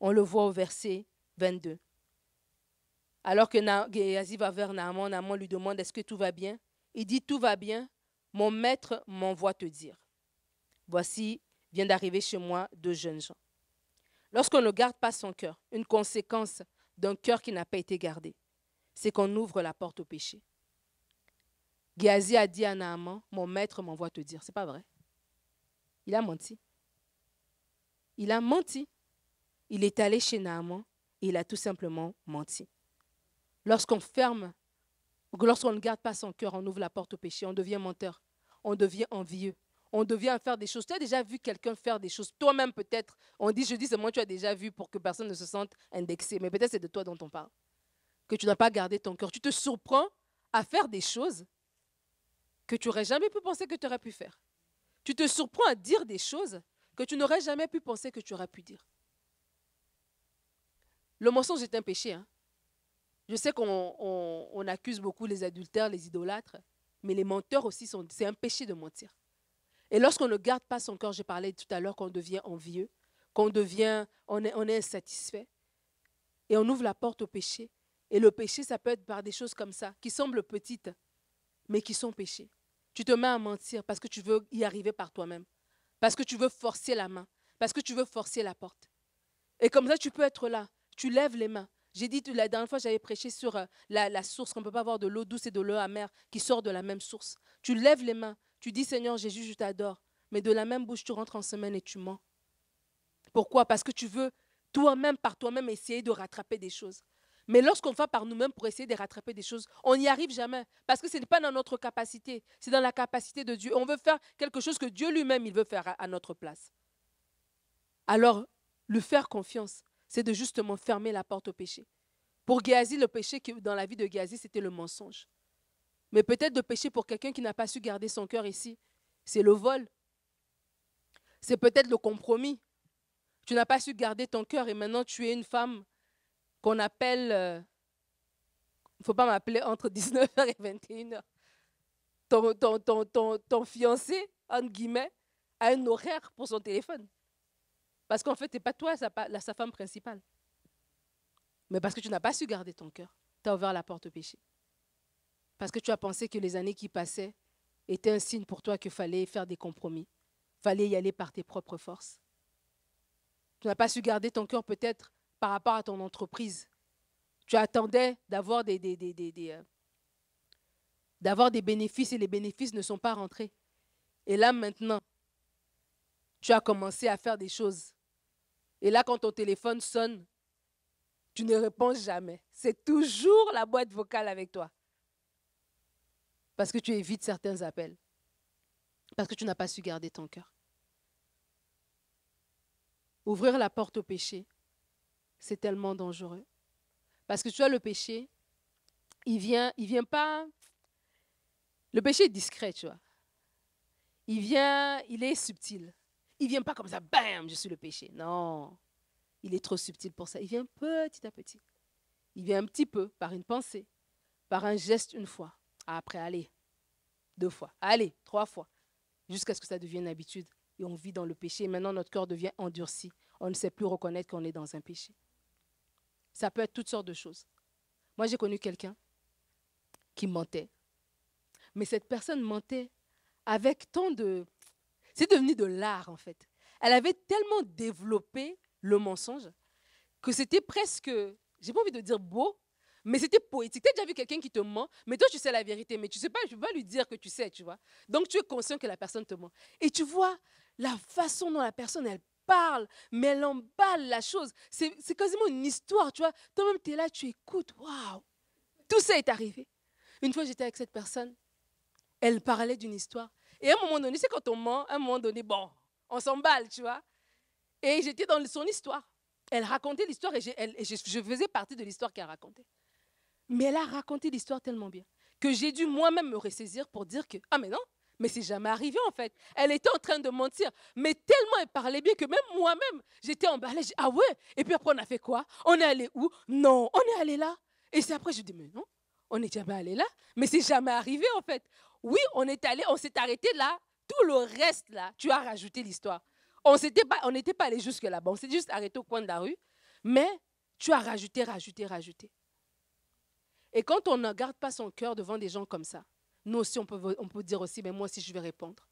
on le voit au verset 22. Alors que va vers Naaman, Naaman lui demande est-ce que tout va bien Il dit tout va bien, mon maître m'envoie te dire. Voici, vient d'arriver chez moi deux jeunes gens. Lorsqu'on ne garde pas son cœur, une conséquence d'un cœur qui n'a pas été gardé, c'est qu'on ouvre la porte au péché. Géasi a dit à Naaman, mon maître m'envoie te dire. C'est pas vrai. Il a menti. Il a menti. Il est allé chez Naaman et il a tout simplement menti. Lorsqu'on ferme Lorsqu'on ne garde pas son cœur, on ouvre la porte au péché, on devient menteur, on devient envieux, on devient à faire des choses. Tu as déjà vu quelqu'un faire des choses, toi-même peut-être. On dit, je dis c'est moi. tu as déjà vu pour que personne ne se sente indexé, mais peut-être c'est de toi dont on parle. Que tu n'as pas gardé ton cœur. Tu te surprends à faire des choses que tu n'aurais jamais pu penser que tu aurais pu faire. Tu te surprends à dire des choses que tu n'aurais jamais pu penser que tu aurais pu dire. Le mensonge est un péché. Hein? Je sais qu'on accuse beaucoup les adultères, les idolâtres, mais les menteurs aussi, sont, c'est un péché de mentir. Et lorsqu'on ne garde pas son cœur, j'ai parlé tout à l'heure qu'on devient envieux, qu'on devient, on est, on est insatisfait, et on ouvre la porte au péché. Et le péché, ça peut être par des choses comme ça, qui semblent petites, mais qui sont péchés. Tu te mets à mentir parce que tu veux y arriver par toi-même, parce que tu veux forcer la main, parce que tu veux forcer la porte. Et comme ça, tu peux être là, tu lèves les mains, j'ai dit la dernière fois, j'avais prêché sur euh, la, source, qu'on ne peut pas avoir de l'eau douce et de l'eau amère qui sort de la même source. Tu lèves les mains, tu dis Seigneur Jésus, je t'adore. Mais de la même bouche, tu rentres en semaine et tu mens. Pourquoi Parce que tu veux toi-même, par toi-même, essayer de rattraper des choses. Mais lorsqu'on va par nous-mêmes pour essayer de rattraper des choses, on n'y arrive jamais. Parce que ce n'est pas dans notre capacité, c'est dans la capacité de Dieu. On veut faire quelque chose que Dieu lui-même, il veut faire à, à notre place. Alors, lui faire confiance, c'est de justement fermer la porte au péché. Pour Géasi, le péché dans la vie de Géasi, c'était le mensonge. Mais peut-être le péché pour quelqu'un qui n'a pas su garder son cœur ici, c'est le vol. C'est peut-être le compromis. Tu n'as pas su garder ton cœur et maintenant tu es une femme qu'on appelle... Il euh, ne faut pas m'appeler entre 19h et 21h. Ton, ton, fiancé, entre guillemets, a un horaire pour son téléphone. Parce qu'en fait, tu n'es pas toi sa, femme principale. Mais parce que tu n'as pas su garder ton cœur, tu as ouvert la porte au péché. Parce que tu as pensé que les années qui passaient étaient un signe pour toi qu'il fallait faire des compromis, fallait y aller par tes propres forces. Tu n'as pas su garder ton cœur peut-être par rapport à ton entreprise. Tu attendais d'avoir des euh, bénéfices et les bénéfices ne sont pas rentrés. Et là maintenant, tu as commencé à faire des choses et là, quand ton téléphone sonne, tu ne réponds jamais. C'est toujours la boîte vocale avec toi. Parce que tu évites certains appels. Parce que tu n'as pas su garder ton cœur. Ouvrir la porte au péché, c'est tellement dangereux. Parce que tu vois, le péché, il vient, il vient pas. Le péché est discret, tu vois. Il vient, il est subtil. Il ne vient pas comme ça, bam, je suis le péché. Non, il est trop subtil pour ça. Il vient petit à petit. Il vient un petit peu par une pensée, par un geste une fois. Ah, après, allez, deux fois, allez, trois fois, jusqu'à ce que ça devienne une habitude. Et on vit dans le péché. Et maintenant, notre corps devient endurci. On ne sait plus reconnaître qu'on est dans un péché. Ça peut être toutes sortes de choses. Moi, j'ai connu quelqu'un qui mentait. Mais cette personne mentait avec tant de, c'est devenu de l'art, en fait. Elle avait tellement développé le mensonge que c'était presque, j'ai pas envie de dire beau, mais c'était poétique. Tu as déjà vu quelqu'un qui te ment, mais toi, tu sais la vérité, mais tu sais pas, je vas lui dire que tu sais, tu vois. Donc, tu es conscient que la personne te ment. Et tu vois la façon dont la personne, elle parle, mais elle emballe la chose. C'est, c'est quasiment une histoire, tu vois. Toi-même, tu es là, tu écoutes. Waouh! Tout ça est arrivé. Une fois, j'étais avec cette personne. Elle parlait d'une histoire. Et à un moment donné, c'est quand on ment, à un moment donné, bon, on s'emballe, tu vois. Et j'étais dans son histoire. Elle racontait l'histoire et, je, faisais partie de l'histoire qu'elle racontait. Mais elle a raconté l'histoire tellement bien que j'ai dû moi-même me ressaisir pour dire que, ah mais non, mais c'est jamais arrivé en fait. Elle était en train de mentir, mais tellement elle parlait bien que même moi-même, j'étais emballée. ah ouais, et puis après on a fait quoi On est allé où Non, on est allé là. Et c'est après, je dis, mais non, on n'est jamais allé là, mais c'est jamais arrivé en fait. Oui, on est allé, on s'est arrêté là. Tout le reste là, tu as rajouté l'histoire. On n'était pas, on n'était pas allé jusque là-bas. On s'est juste arrêté au coin de la rue. Mais tu as rajouté, rajouté, rajouté. Et quand on ne garde pas son cœur devant des gens comme ça, nous aussi, on peut, on peut dire aussi, mais moi aussi, je vais répondre.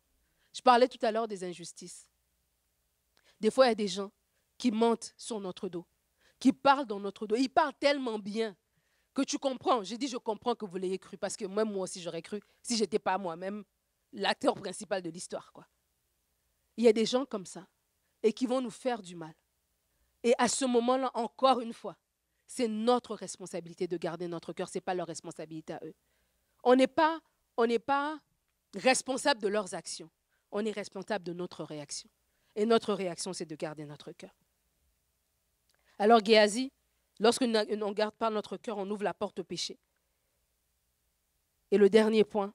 Je parlais tout à l'heure des injustices. Des fois, il y a des gens qui mentent sur notre dos, qui parlent dans notre dos. Ils parlent tellement bien que tu comprends. J'ai dit, je comprends que vous l'ayez cru, parce que moi, moi aussi, j'aurais cru, si je n'étais pas moi-même l'acteur principal de l'histoire. Il y a des gens comme ça, et qui vont nous faire du mal. Et à ce moment-là, encore une fois, c'est notre responsabilité de garder notre cœur, ce n'est pas leur responsabilité à eux. On n'est pas, pas responsable de leurs actions, on est responsable de notre réaction. Et notre réaction, c'est de garder notre cœur. Alors Geazi Lorsque nous ne garde pas notre cœur, on ouvre la porte au péché. Et le dernier point,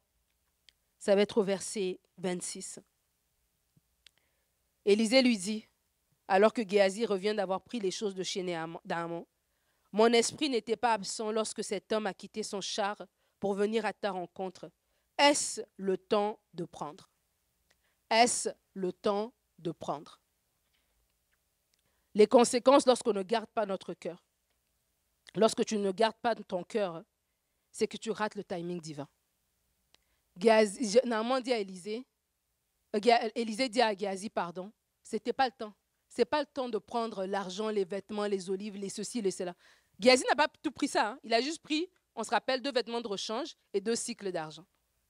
ça va être au verset 26. Élisée lui dit, alors que Géasi revient d'avoir pris les choses de chez mon esprit n'était pas absent lorsque cet homme a quitté son char pour venir à ta rencontre. Est-ce le temps de prendre Est-ce le temps de prendre Les conséquences lorsqu'on ne garde pas notre cœur lorsque tu ne gardes pas ton cœur, c'est que tu rates le timing divin. dit à Élisée, euh, euh, Élisée dit à Gazi, pardon, c'était pas le temps. C'est pas le temps de prendre l'argent, les vêtements, les olives, les ceci, les cela. Gazi n'a pas tout pris ça. Hein. Il a juste pris, on se rappelle, deux vêtements de rechange et deux cycles d'argent.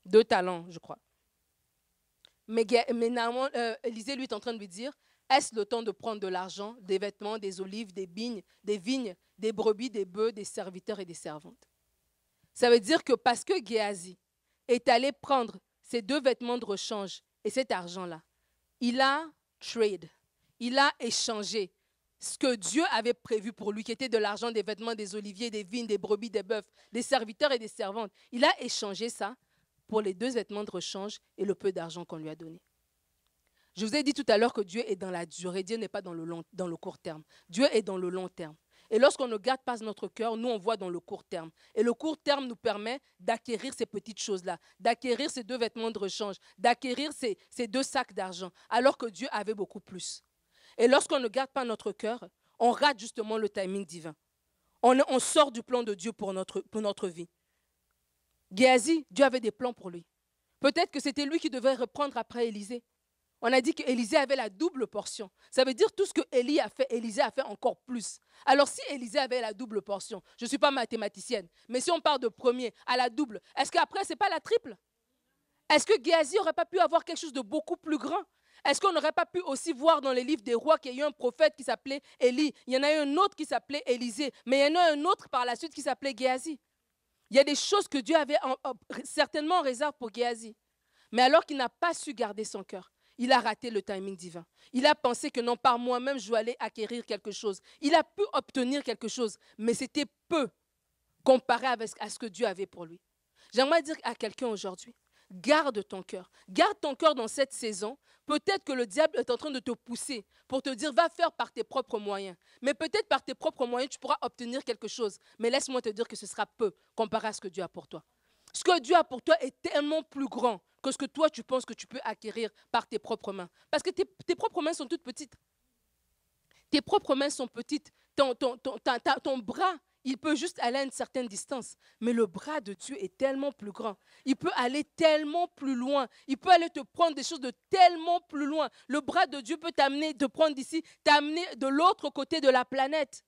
Deux talents, je crois. Mais, euh, Élisée, lui, est en train de lui dire, est-ce le temps de prendre de l'argent, des vêtements, des olives, des vignes, des vignes, des brebis, des bœufs, des serviteurs et des servantes Ça veut dire que parce que Géasi est allé prendre ces deux vêtements de rechange et cet argent-là, il a trade, il a échangé ce que Dieu avait prévu pour lui, qui était de l'argent, des vêtements, des oliviers, des vignes, des brebis, des bœufs, des serviteurs et des servantes. Il a échangé ça pour les deux vêtements de rechange et le peu d'argent qu'on lui a donné. Je vous ai dit tout à l'heure que Dieu est dans la durée, Dieu n'est pas dans le, dans le court terme. Dieu est dans le long terme. Et lorsqu'on ne garde pas notre cœur, nous, on voit dans le court terme. Et le court terme nous permet d'acquérir ces petites choses-là, d'acquérir ces deux vêtements de rechange, d'acquérir ces, deux sacs d'argent, alors que Dieu avait beaucoup plus. Et lorsqu'on ne garde pas notre cœur, on rate justement le timing divin. On, sort du plan de Dieu pour notre, pour notre vie. Géasi, Dieu avait des plans pour lui. Peut-être que c'était lui qui devait reprendre après Élisée on a dit qu'Élisée avait la double portion. Ça veut dire tout ce que Élie a fait, Élisée a fait encore plus. Alors si Élisée avait la double portion, je ne suis pas mathématicienne, mais si on part de premier à la double, est-ce qu'après, ce n'est pas la triple Est-ce que Géasi n'aurait pas pu avoir quelque chose de beaucoup plus grand est-ce qu'on n'aurait pas pu aussi voir dans les livres des rois qu'il y a eu un prophète qui s'appelait Élie Il y en a eu un autre qui s'appelait Élisée, mais il y en a eu un autre par la suite qui s'appelait Géasi. Il y a des choses que Dieu avait certainement en réserve pour Géazi. Mais alors qu'il n'a pas su garder son cœur, il a raté le timing divin. Il a pensé que non, par moi-même, je vais aller acquérir quelque chose. Il a pu obtenir quelque chose, mais c'était peu comparé à ce que Dieu avait pour lui. J'aimerais dire à quelqu'un aujourd'hui, garde ton cœur. Garde ton cœur dans cette saison. Peut-être que le diable est en train de te pousser pour te dire va faire par tes propres moyens. Mais peut-être par tes propres moyens, tu pourras obtenir quelque chose. Mais laisse-moi te dire que ce sera peu comparé à ce que Dieu a pour toi. Ce que Dieu a pour toi est tellement plus grand que ce que toi tu penses que tu peux acquérir par tes propres mains. Parce que tes, propres mains sont toutes petites. Tes propres mains sont petites. Ton, ton bras, il peut juste aller à une certaine distance. Mais le bras de Dieu est tellement plus grand. Il peut aller tellement plus loin. Il peut aller te prendre des choses de tellement plus loin. Le bras de Dieu peut t'amener, te prendre d'ici, t'amener de l'autre côté de la planète.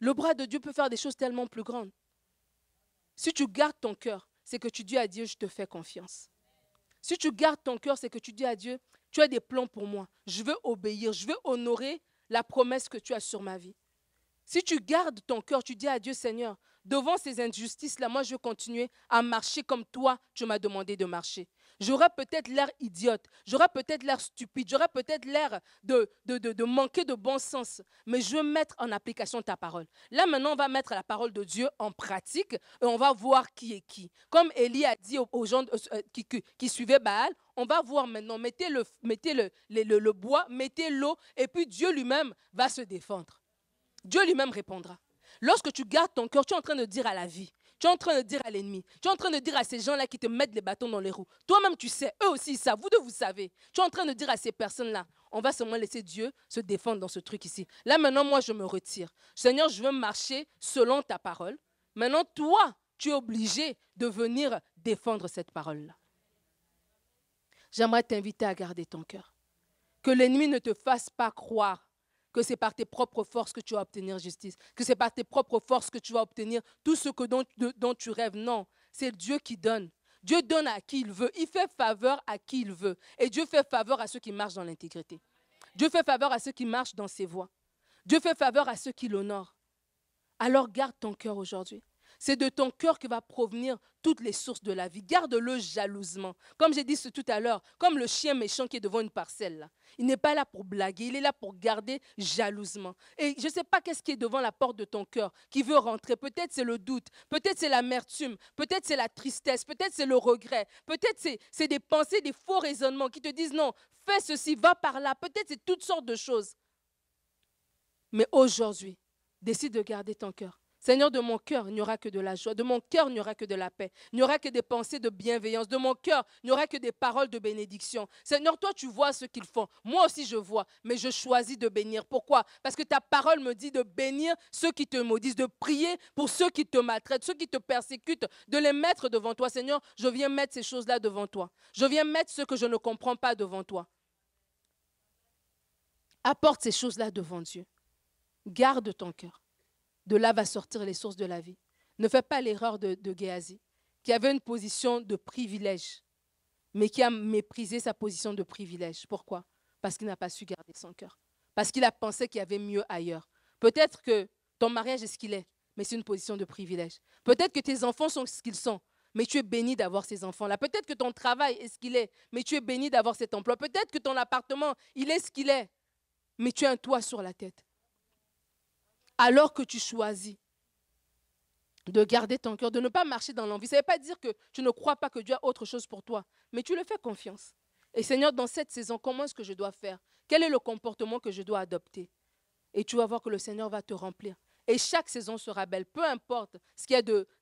Le bras de Dieu peut faire des choses tellement plus grandes. Si tu gardes ton cœur, c'est que tu dis à Dieu, je te fais confiance. Si tu gardes ton cœur, c'est que tu dis à Dieu, tu as des plans pour moi. Je veux obéir, je veux honorer la promesse que tu as sur ma vie. Si tu gardes ton cœur, tu dis à Dieu, Seigneur, devant ces injustices-là, moi, je veux continuer à marcher comme toi, tu m'as demandé de marcher. J'aurais peut-être l'air idiote, j'aurais peut-être l'air stupide, j'aurais peut-être l'air de, de, manquer de bon sens, mais je vais mettre en application ta parole. Là maintenant, on va mettre la parole de Dieu en pratique et on va voir qui est qui. Comme Élie a dit aux gens euh, qui, qui, suivaient Baal, on va voir maintenant, mettez le, mettez le bois, mettez l'eau, et puis Dieu lui-même va se défendre. Dieu lui-même répondra. Lorsque tu gardes ton cœur, tu es en train de dire à la vie, tu es en train de dire à l'ennemi, tu es en train de dire à ces gens-là qui te mettent les bâtons dans les roues. Toi-même, tu sais, eux aussi, ils savent, vous deux, vous savez. Tu es en train de dire à ces personnes-là, on va seulement laisser Dieu se défendre dans ce truc ici. Là, maintenant, moi, je me retire. Seigneur, je veux marcher selon ta parole. Maintenant, toi, tu es obligé de venir défendre cette parole-là. J'aimerais t'inviter à garder ton cœur. Que l'ennemi ne te fasse pas croire que c'est par tes propres forces que tu vas obtenir justice, que c'est par tes propres forces que tu vas obtenir tout ce que dont, dont tu rêves. Non, c'est Dieu qui donne. Dieu donne à qui il veut. Il fait faveur à qui il veut. Et Dieu fait faveur à ceux qui marchent dans l'intégrité. Dieu fait faveur à ceux qui marchent dans ses voies. Dieu fait faveur à ceux qui l'honorent. Alors garde ton cœur aujourd'hui. C'est de ton cœur que va provenir toutes les sources de la vie. Garde-le jalousement. Comme j'ai dit tout à l'heure, comme le chien méchant qui est devant une parcelle. Il n'est pas là pour blaguer, il est là pour garder jalousement. Et je ne sais pas qu'est-ce qui est devant la porte de ton cœur, qui veut rentrer. Peut-être c'est le doute, peut-être c'est l'amertume, peut-être c'est la tristesse, peut-être c'est le regret, peut-être c'est des pensées, des faux raisonnements qui te disent non, fais ceci, va par là. Peut-être c'est toutes sortes de choses. Mais aujourd'hui, décide de garder ton cœur Seigneur, de mon cœur, il n'y aura que de la joie. De mon cœur, il n'y aura que de la paix. Il n'y aura que des pensées de bienveillance. De mon cœur, il n'y aura que des paroles de bénédiction. Seigneur, toi, tu vois ce qu'ils font. Moi aussi, je vois. Mais je choisis de bénir. Pourquoi Parce que ta parole me dit de bénir ceux qui te maudissent, de prier pour ceux qui te maltraitent, ceux qui te persécutent, de les mettre devant toi. Seigneur, je viens mettre ces choses-là devant toi. Je viens mettre ce que je ne comprends pas devant toi. Apporte ces choses-là devant Dieu. Garde ton cœur de là va sortir les sources de la vie. Ne fais pas l'erreur de, de qui avait une position de privilège, mais qui a méprisé sa position de privilège. Pourquoi Parce qu'il n'a pas su garder son cœur. Parce qu'il a pensé qu'il y avait mieux ailleurs. Peut-être que ton mariage est ce qu'il est, mais c'est une position de privilège. Peut-être que tes enfants sont ce qu'ils sont, mais tu es béni d'avoir ces enfants-là. Peut-être que ton travail est ce qu'il est, mais tu es béni d'avoir cet emploi. Peut-être que ton appartement, il est ce qu'il est, mais tu as un toit sur la tête alors que tu choisis de garder ton cœur, de ne pas marcher dans l'envie. Ça ne veut pas dire que tu ne crois pas que Dieu a autre chose pour toi, mais tu le fais confiance. Et Seigneur, dans cette saison, comment est-ce que je dois faire Quel est le comportement que je dois adopter Et tu vas voir que le Seigneur va te remplir. Et chaque saison sera belle, peu importe ce,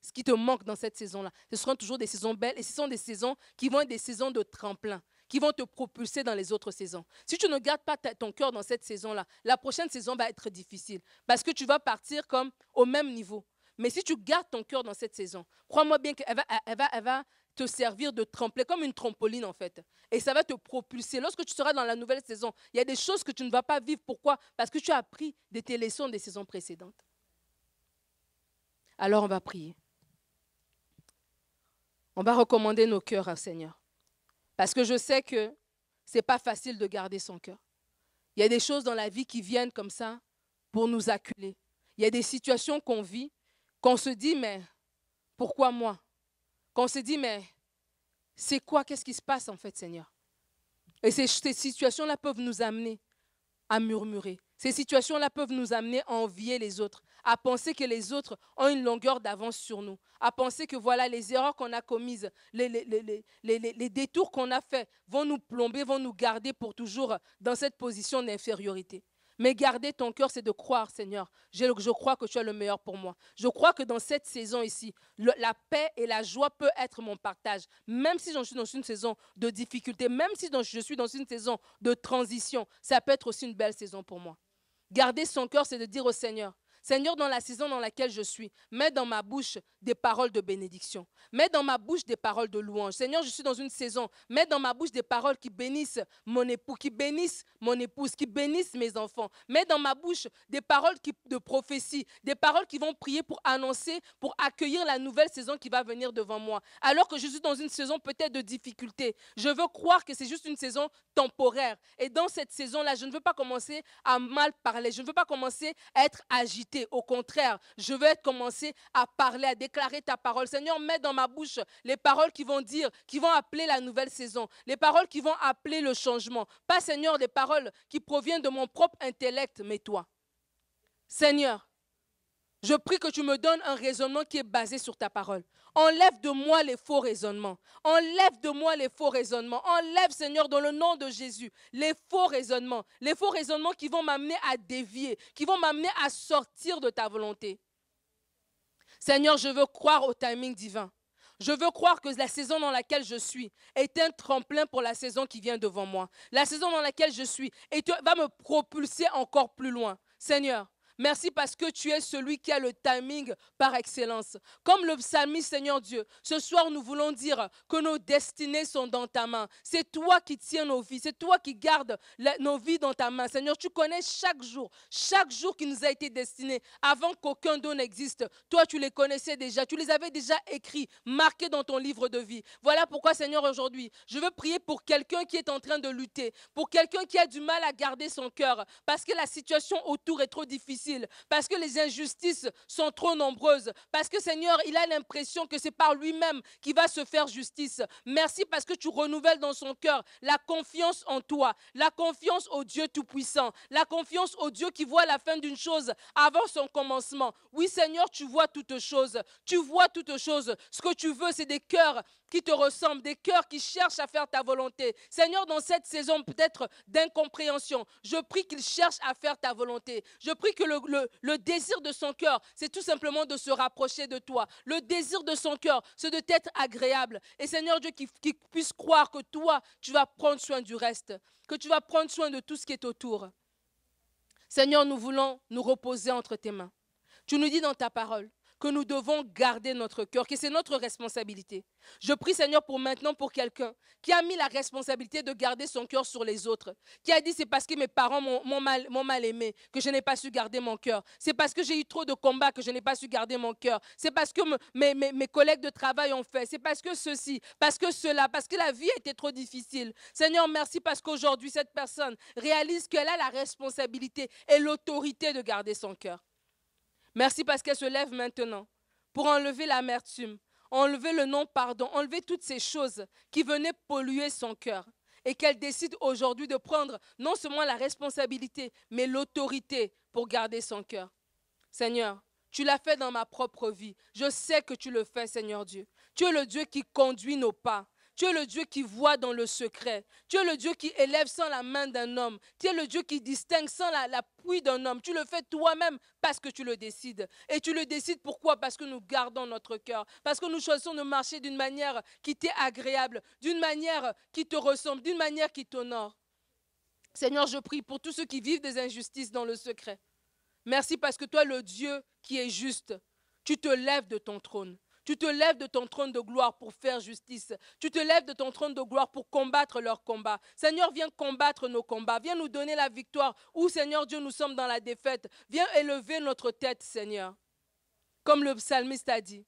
ce qui te manque dans cette saison-là. Ce seront toujours des saisons belles et ce sont des saisons qui vont être des saisons de tremplin qui vont te propulser dans les autres saisons. Si tu ne gardes pas ton cœur dans cette saison-là, la prochaine saison va être difficile parce que tu vas partir comme au même niveau. Mais si tu gardes ton cœur dans cette saison, crois-moi bien qu'elle va, elle va, va te servir de tremplin, comme une trampoline en fait. Et ça va te propulser. Lorsque tu seras dans la nouvelle saison, il y a des choses que tu ne vas pas vivre. Pourquoi Parce que tu as appris de tes leçons des saisons précédentes. Alors on va prier. On va recommander nos cœurs au Seigneur. Parce que je sais que ce n'est pas facile de garder son cœur. Il y a des choses dans la vie qui viennent comme ça pour nous acculer. Il y a des situations qu'on vit, qu'on se dit, mais pourquoi moi Qu'on se dit, mais c'est quoi Qu'est-ce qui se passe en fait, Seigneur Et ces, ces situations-là peuvent nous amener à murmurer. Ces situations-là peuvent nous amener à envier les autres à penser que les autres ont une longueur d'avance sur nous, à penser que voilà les erreurs qu'on a commises, les, les, détours qu'on a faits vont nous plomber, vont nous garder pour toujours dans cette position d'infériorité. Mais garder ton cœur, c'est de croire, Seigneur, je, crois que tu es le meilleur pour moi. Je crois que dans cette saison ici, la paix et la joie peuvent être mon partage. Même si je suis dans une saison de difficulté, même si je suis dans une saison de transition, ça peut être aussi une belle saison pour moi. Garder son cœur, c'est de dire au Seigneur, Seigneur, dans la saison dans laquelle je suis, mets dans ma bouche des paroles de bénédiction. Mets dans ma bouche des paroles de louange. Seigneur, je suis dans une saison. Mets dans ma bouche des paroles qui bénissent mon époux, qui bénissent mon épouse, qui bénissent mes enfants. Mets dans ma bouche des paroles de prophétie, des paroles qui vont prier pour annoncer, pour accueillir la nouvelle saison qui va venir devant moi. Alors que je suis dans une saison peut-être de difficulté, je veux croire que c'est juste une saison temporaire. Et dans cette saison-là, je ne veux pas commencer à mal parler. Je ne veux pas commencer à être agité au contraire, je veux commencer à parler, à déclarer ta parole. Seigneur, mets dans ma bouche les paroles qui vont dire, qui vont appeler la nouvelle saison, les paroles qui vont appeler le changement. Pas, Seigneur, des paroles qui proviennent de mon propre intellect, mais toi. Seigneur, je prie que tu me donnes un raisonnement qui est basé sur ta parole. Enlève de moi les faux raisonnements. Enlève de moi les faux raisonnements. Enlève, Seigneur, dans le nom de Jésus, les faux raisonnements. Les faux raisonnements qui vont m'amener à dévier, qui vont m'amener à sortir de ta volonté. Seigneur, je veux croire au timing divin. Je veux croire que la saison dans laquelle je suis est un tremplin pour la saison qui vient devant moi. La saison dans laquelle je suis et va me propulser encore plus loin. Seigneur, Merci parce que tu es celui qui a le timing par excellence. Comme le psalmiste Seigneur Dieu, ce soir nous voulons dire que nos destinées sont dans ta main. C'est toi qui tiens nos vies, c'est toi qui gardes nos vies dans ta main. Seigneur, tu connais chaque jour, chaque jour qui nous a été destiné avant qu'aucun don n'existe. Toi, tu les connaissais déjà, tu les avais déjà écrits, marqués dans ton livre de vie. Voilà pourquoi Seigneur aujourd'hui, je veux prier pour quelqu'un qui est en train de lutter, pour quelqu'un qui a du mal à garder son cœur parce que la situation autour est trop difficile parce que les injustices sont trop nombreuses, parce que Seigneur, il a l'impression que c'est par lui-même qu'il va se faire justice. Merci parce que tu renouvelles dans son cœur la confiance en toi, la confiance au Dieu Tout-Puissant, la confiance au Dieu qui voit la fin d'une chose avant son commencement. Oui Seigneur, tu vois toutes choses, tu vois toutes choses. Ce que tu veux, c'est des cœurs qui te ressemblent, des cœurs qui cherchent à faire ta volonté. Seigneur, dans cette saison peut-être d'incompréhension, je prie qu'il cherche à faire ta volonté. Je prie que le le, désir de son cœur, c'est tout simplement de se rapprocher de toi. Le désir de son cœur, c'est de t'être agréable. Et Seigneur Dieu, qu'il puisse croire que toi, tu vas prendre soin du reste, que tu vas prendre soin de tout ce qui est autour. Seigneur, nous voulons nous reposer entre tes mains. Tu nous dis dans ta parole que nous devons garder notre cœur, que c'est notre responsabilité. Je prie Seigneur pour maintenant pour quelqu'un qui a mis la responsabilité de garder son cœur sur les autres, qui a dit c'est parce que mes parents m'ont mal, aimé que je n'ai pas su garder mon cœur, c'est parce que j'ai eu trop de combats que je n'ai pas su garder mon cœur, c'est parce que mes, collègues de travail ont fait, c'est parce que ceci, parce que cela, parce que la vie a été trop difficile. Seigneur, merci parce qu'aujourd'hui cette personne réalise qu'elle a la responsabilité et l'autorité de garder son cœur. Merci parce qu'elle se lève maintenant pour enlever l'amertume, enlever le non-pardon, enlever toutes ces choses qui venaient polluer son cœur et qu'elle décide aujourd'hui de prendre non seulement la responsabilité, mais l'autorité pour garder son cœur. Seigneur, tu l'as fait dans ma propre vie. Je sais que tu le fais, Seigneur Dieu. Tu es le Dieu qui conduit nos pas. Tu es le Dieu qui voit dans le secret. Tu es le Dieu qui élève sans la main d'un homme. Tu es le Dieu qui distingue sans l'appui d'un homme. Tu le fais toi-même parce que tu le décides. Et tu le décides pourquoi Parce que nous gardons notre cœur. Parce que nous choisissons de marcher d'une manière qui t'est agréable, d'une manière qui te ressemble, d'une manière qui t'honore. Seigneur, je prie pour tous ceux qui vivent des injustices dans le secret. Merci parce que toi, le Dieu qui est juste, tu te lèves de ton trône tu te lèves de ton trône de gloire pour faire justice. Tu te lèves de ton trône de gloire pour combattre leurs combats. Seigneur, viens combattre nos combats. Viens nous donner la victoire. Où, Seigneur Dieu, nous sommes dans la défaite. Viens élever notre tête, Seigneur. Comme le psalmiste a dit,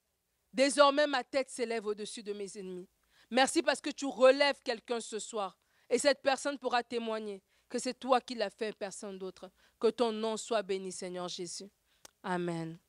désormais ma tête s'élève au-dessus de mes ennemis. Merci parce que tu relèves quelqu'un ce soir. Et cette personne pourra témoigner que c'est toi qui l'as fait, personne d'autre. Que ton nom soit béni, Seigneur Jésus. Amen.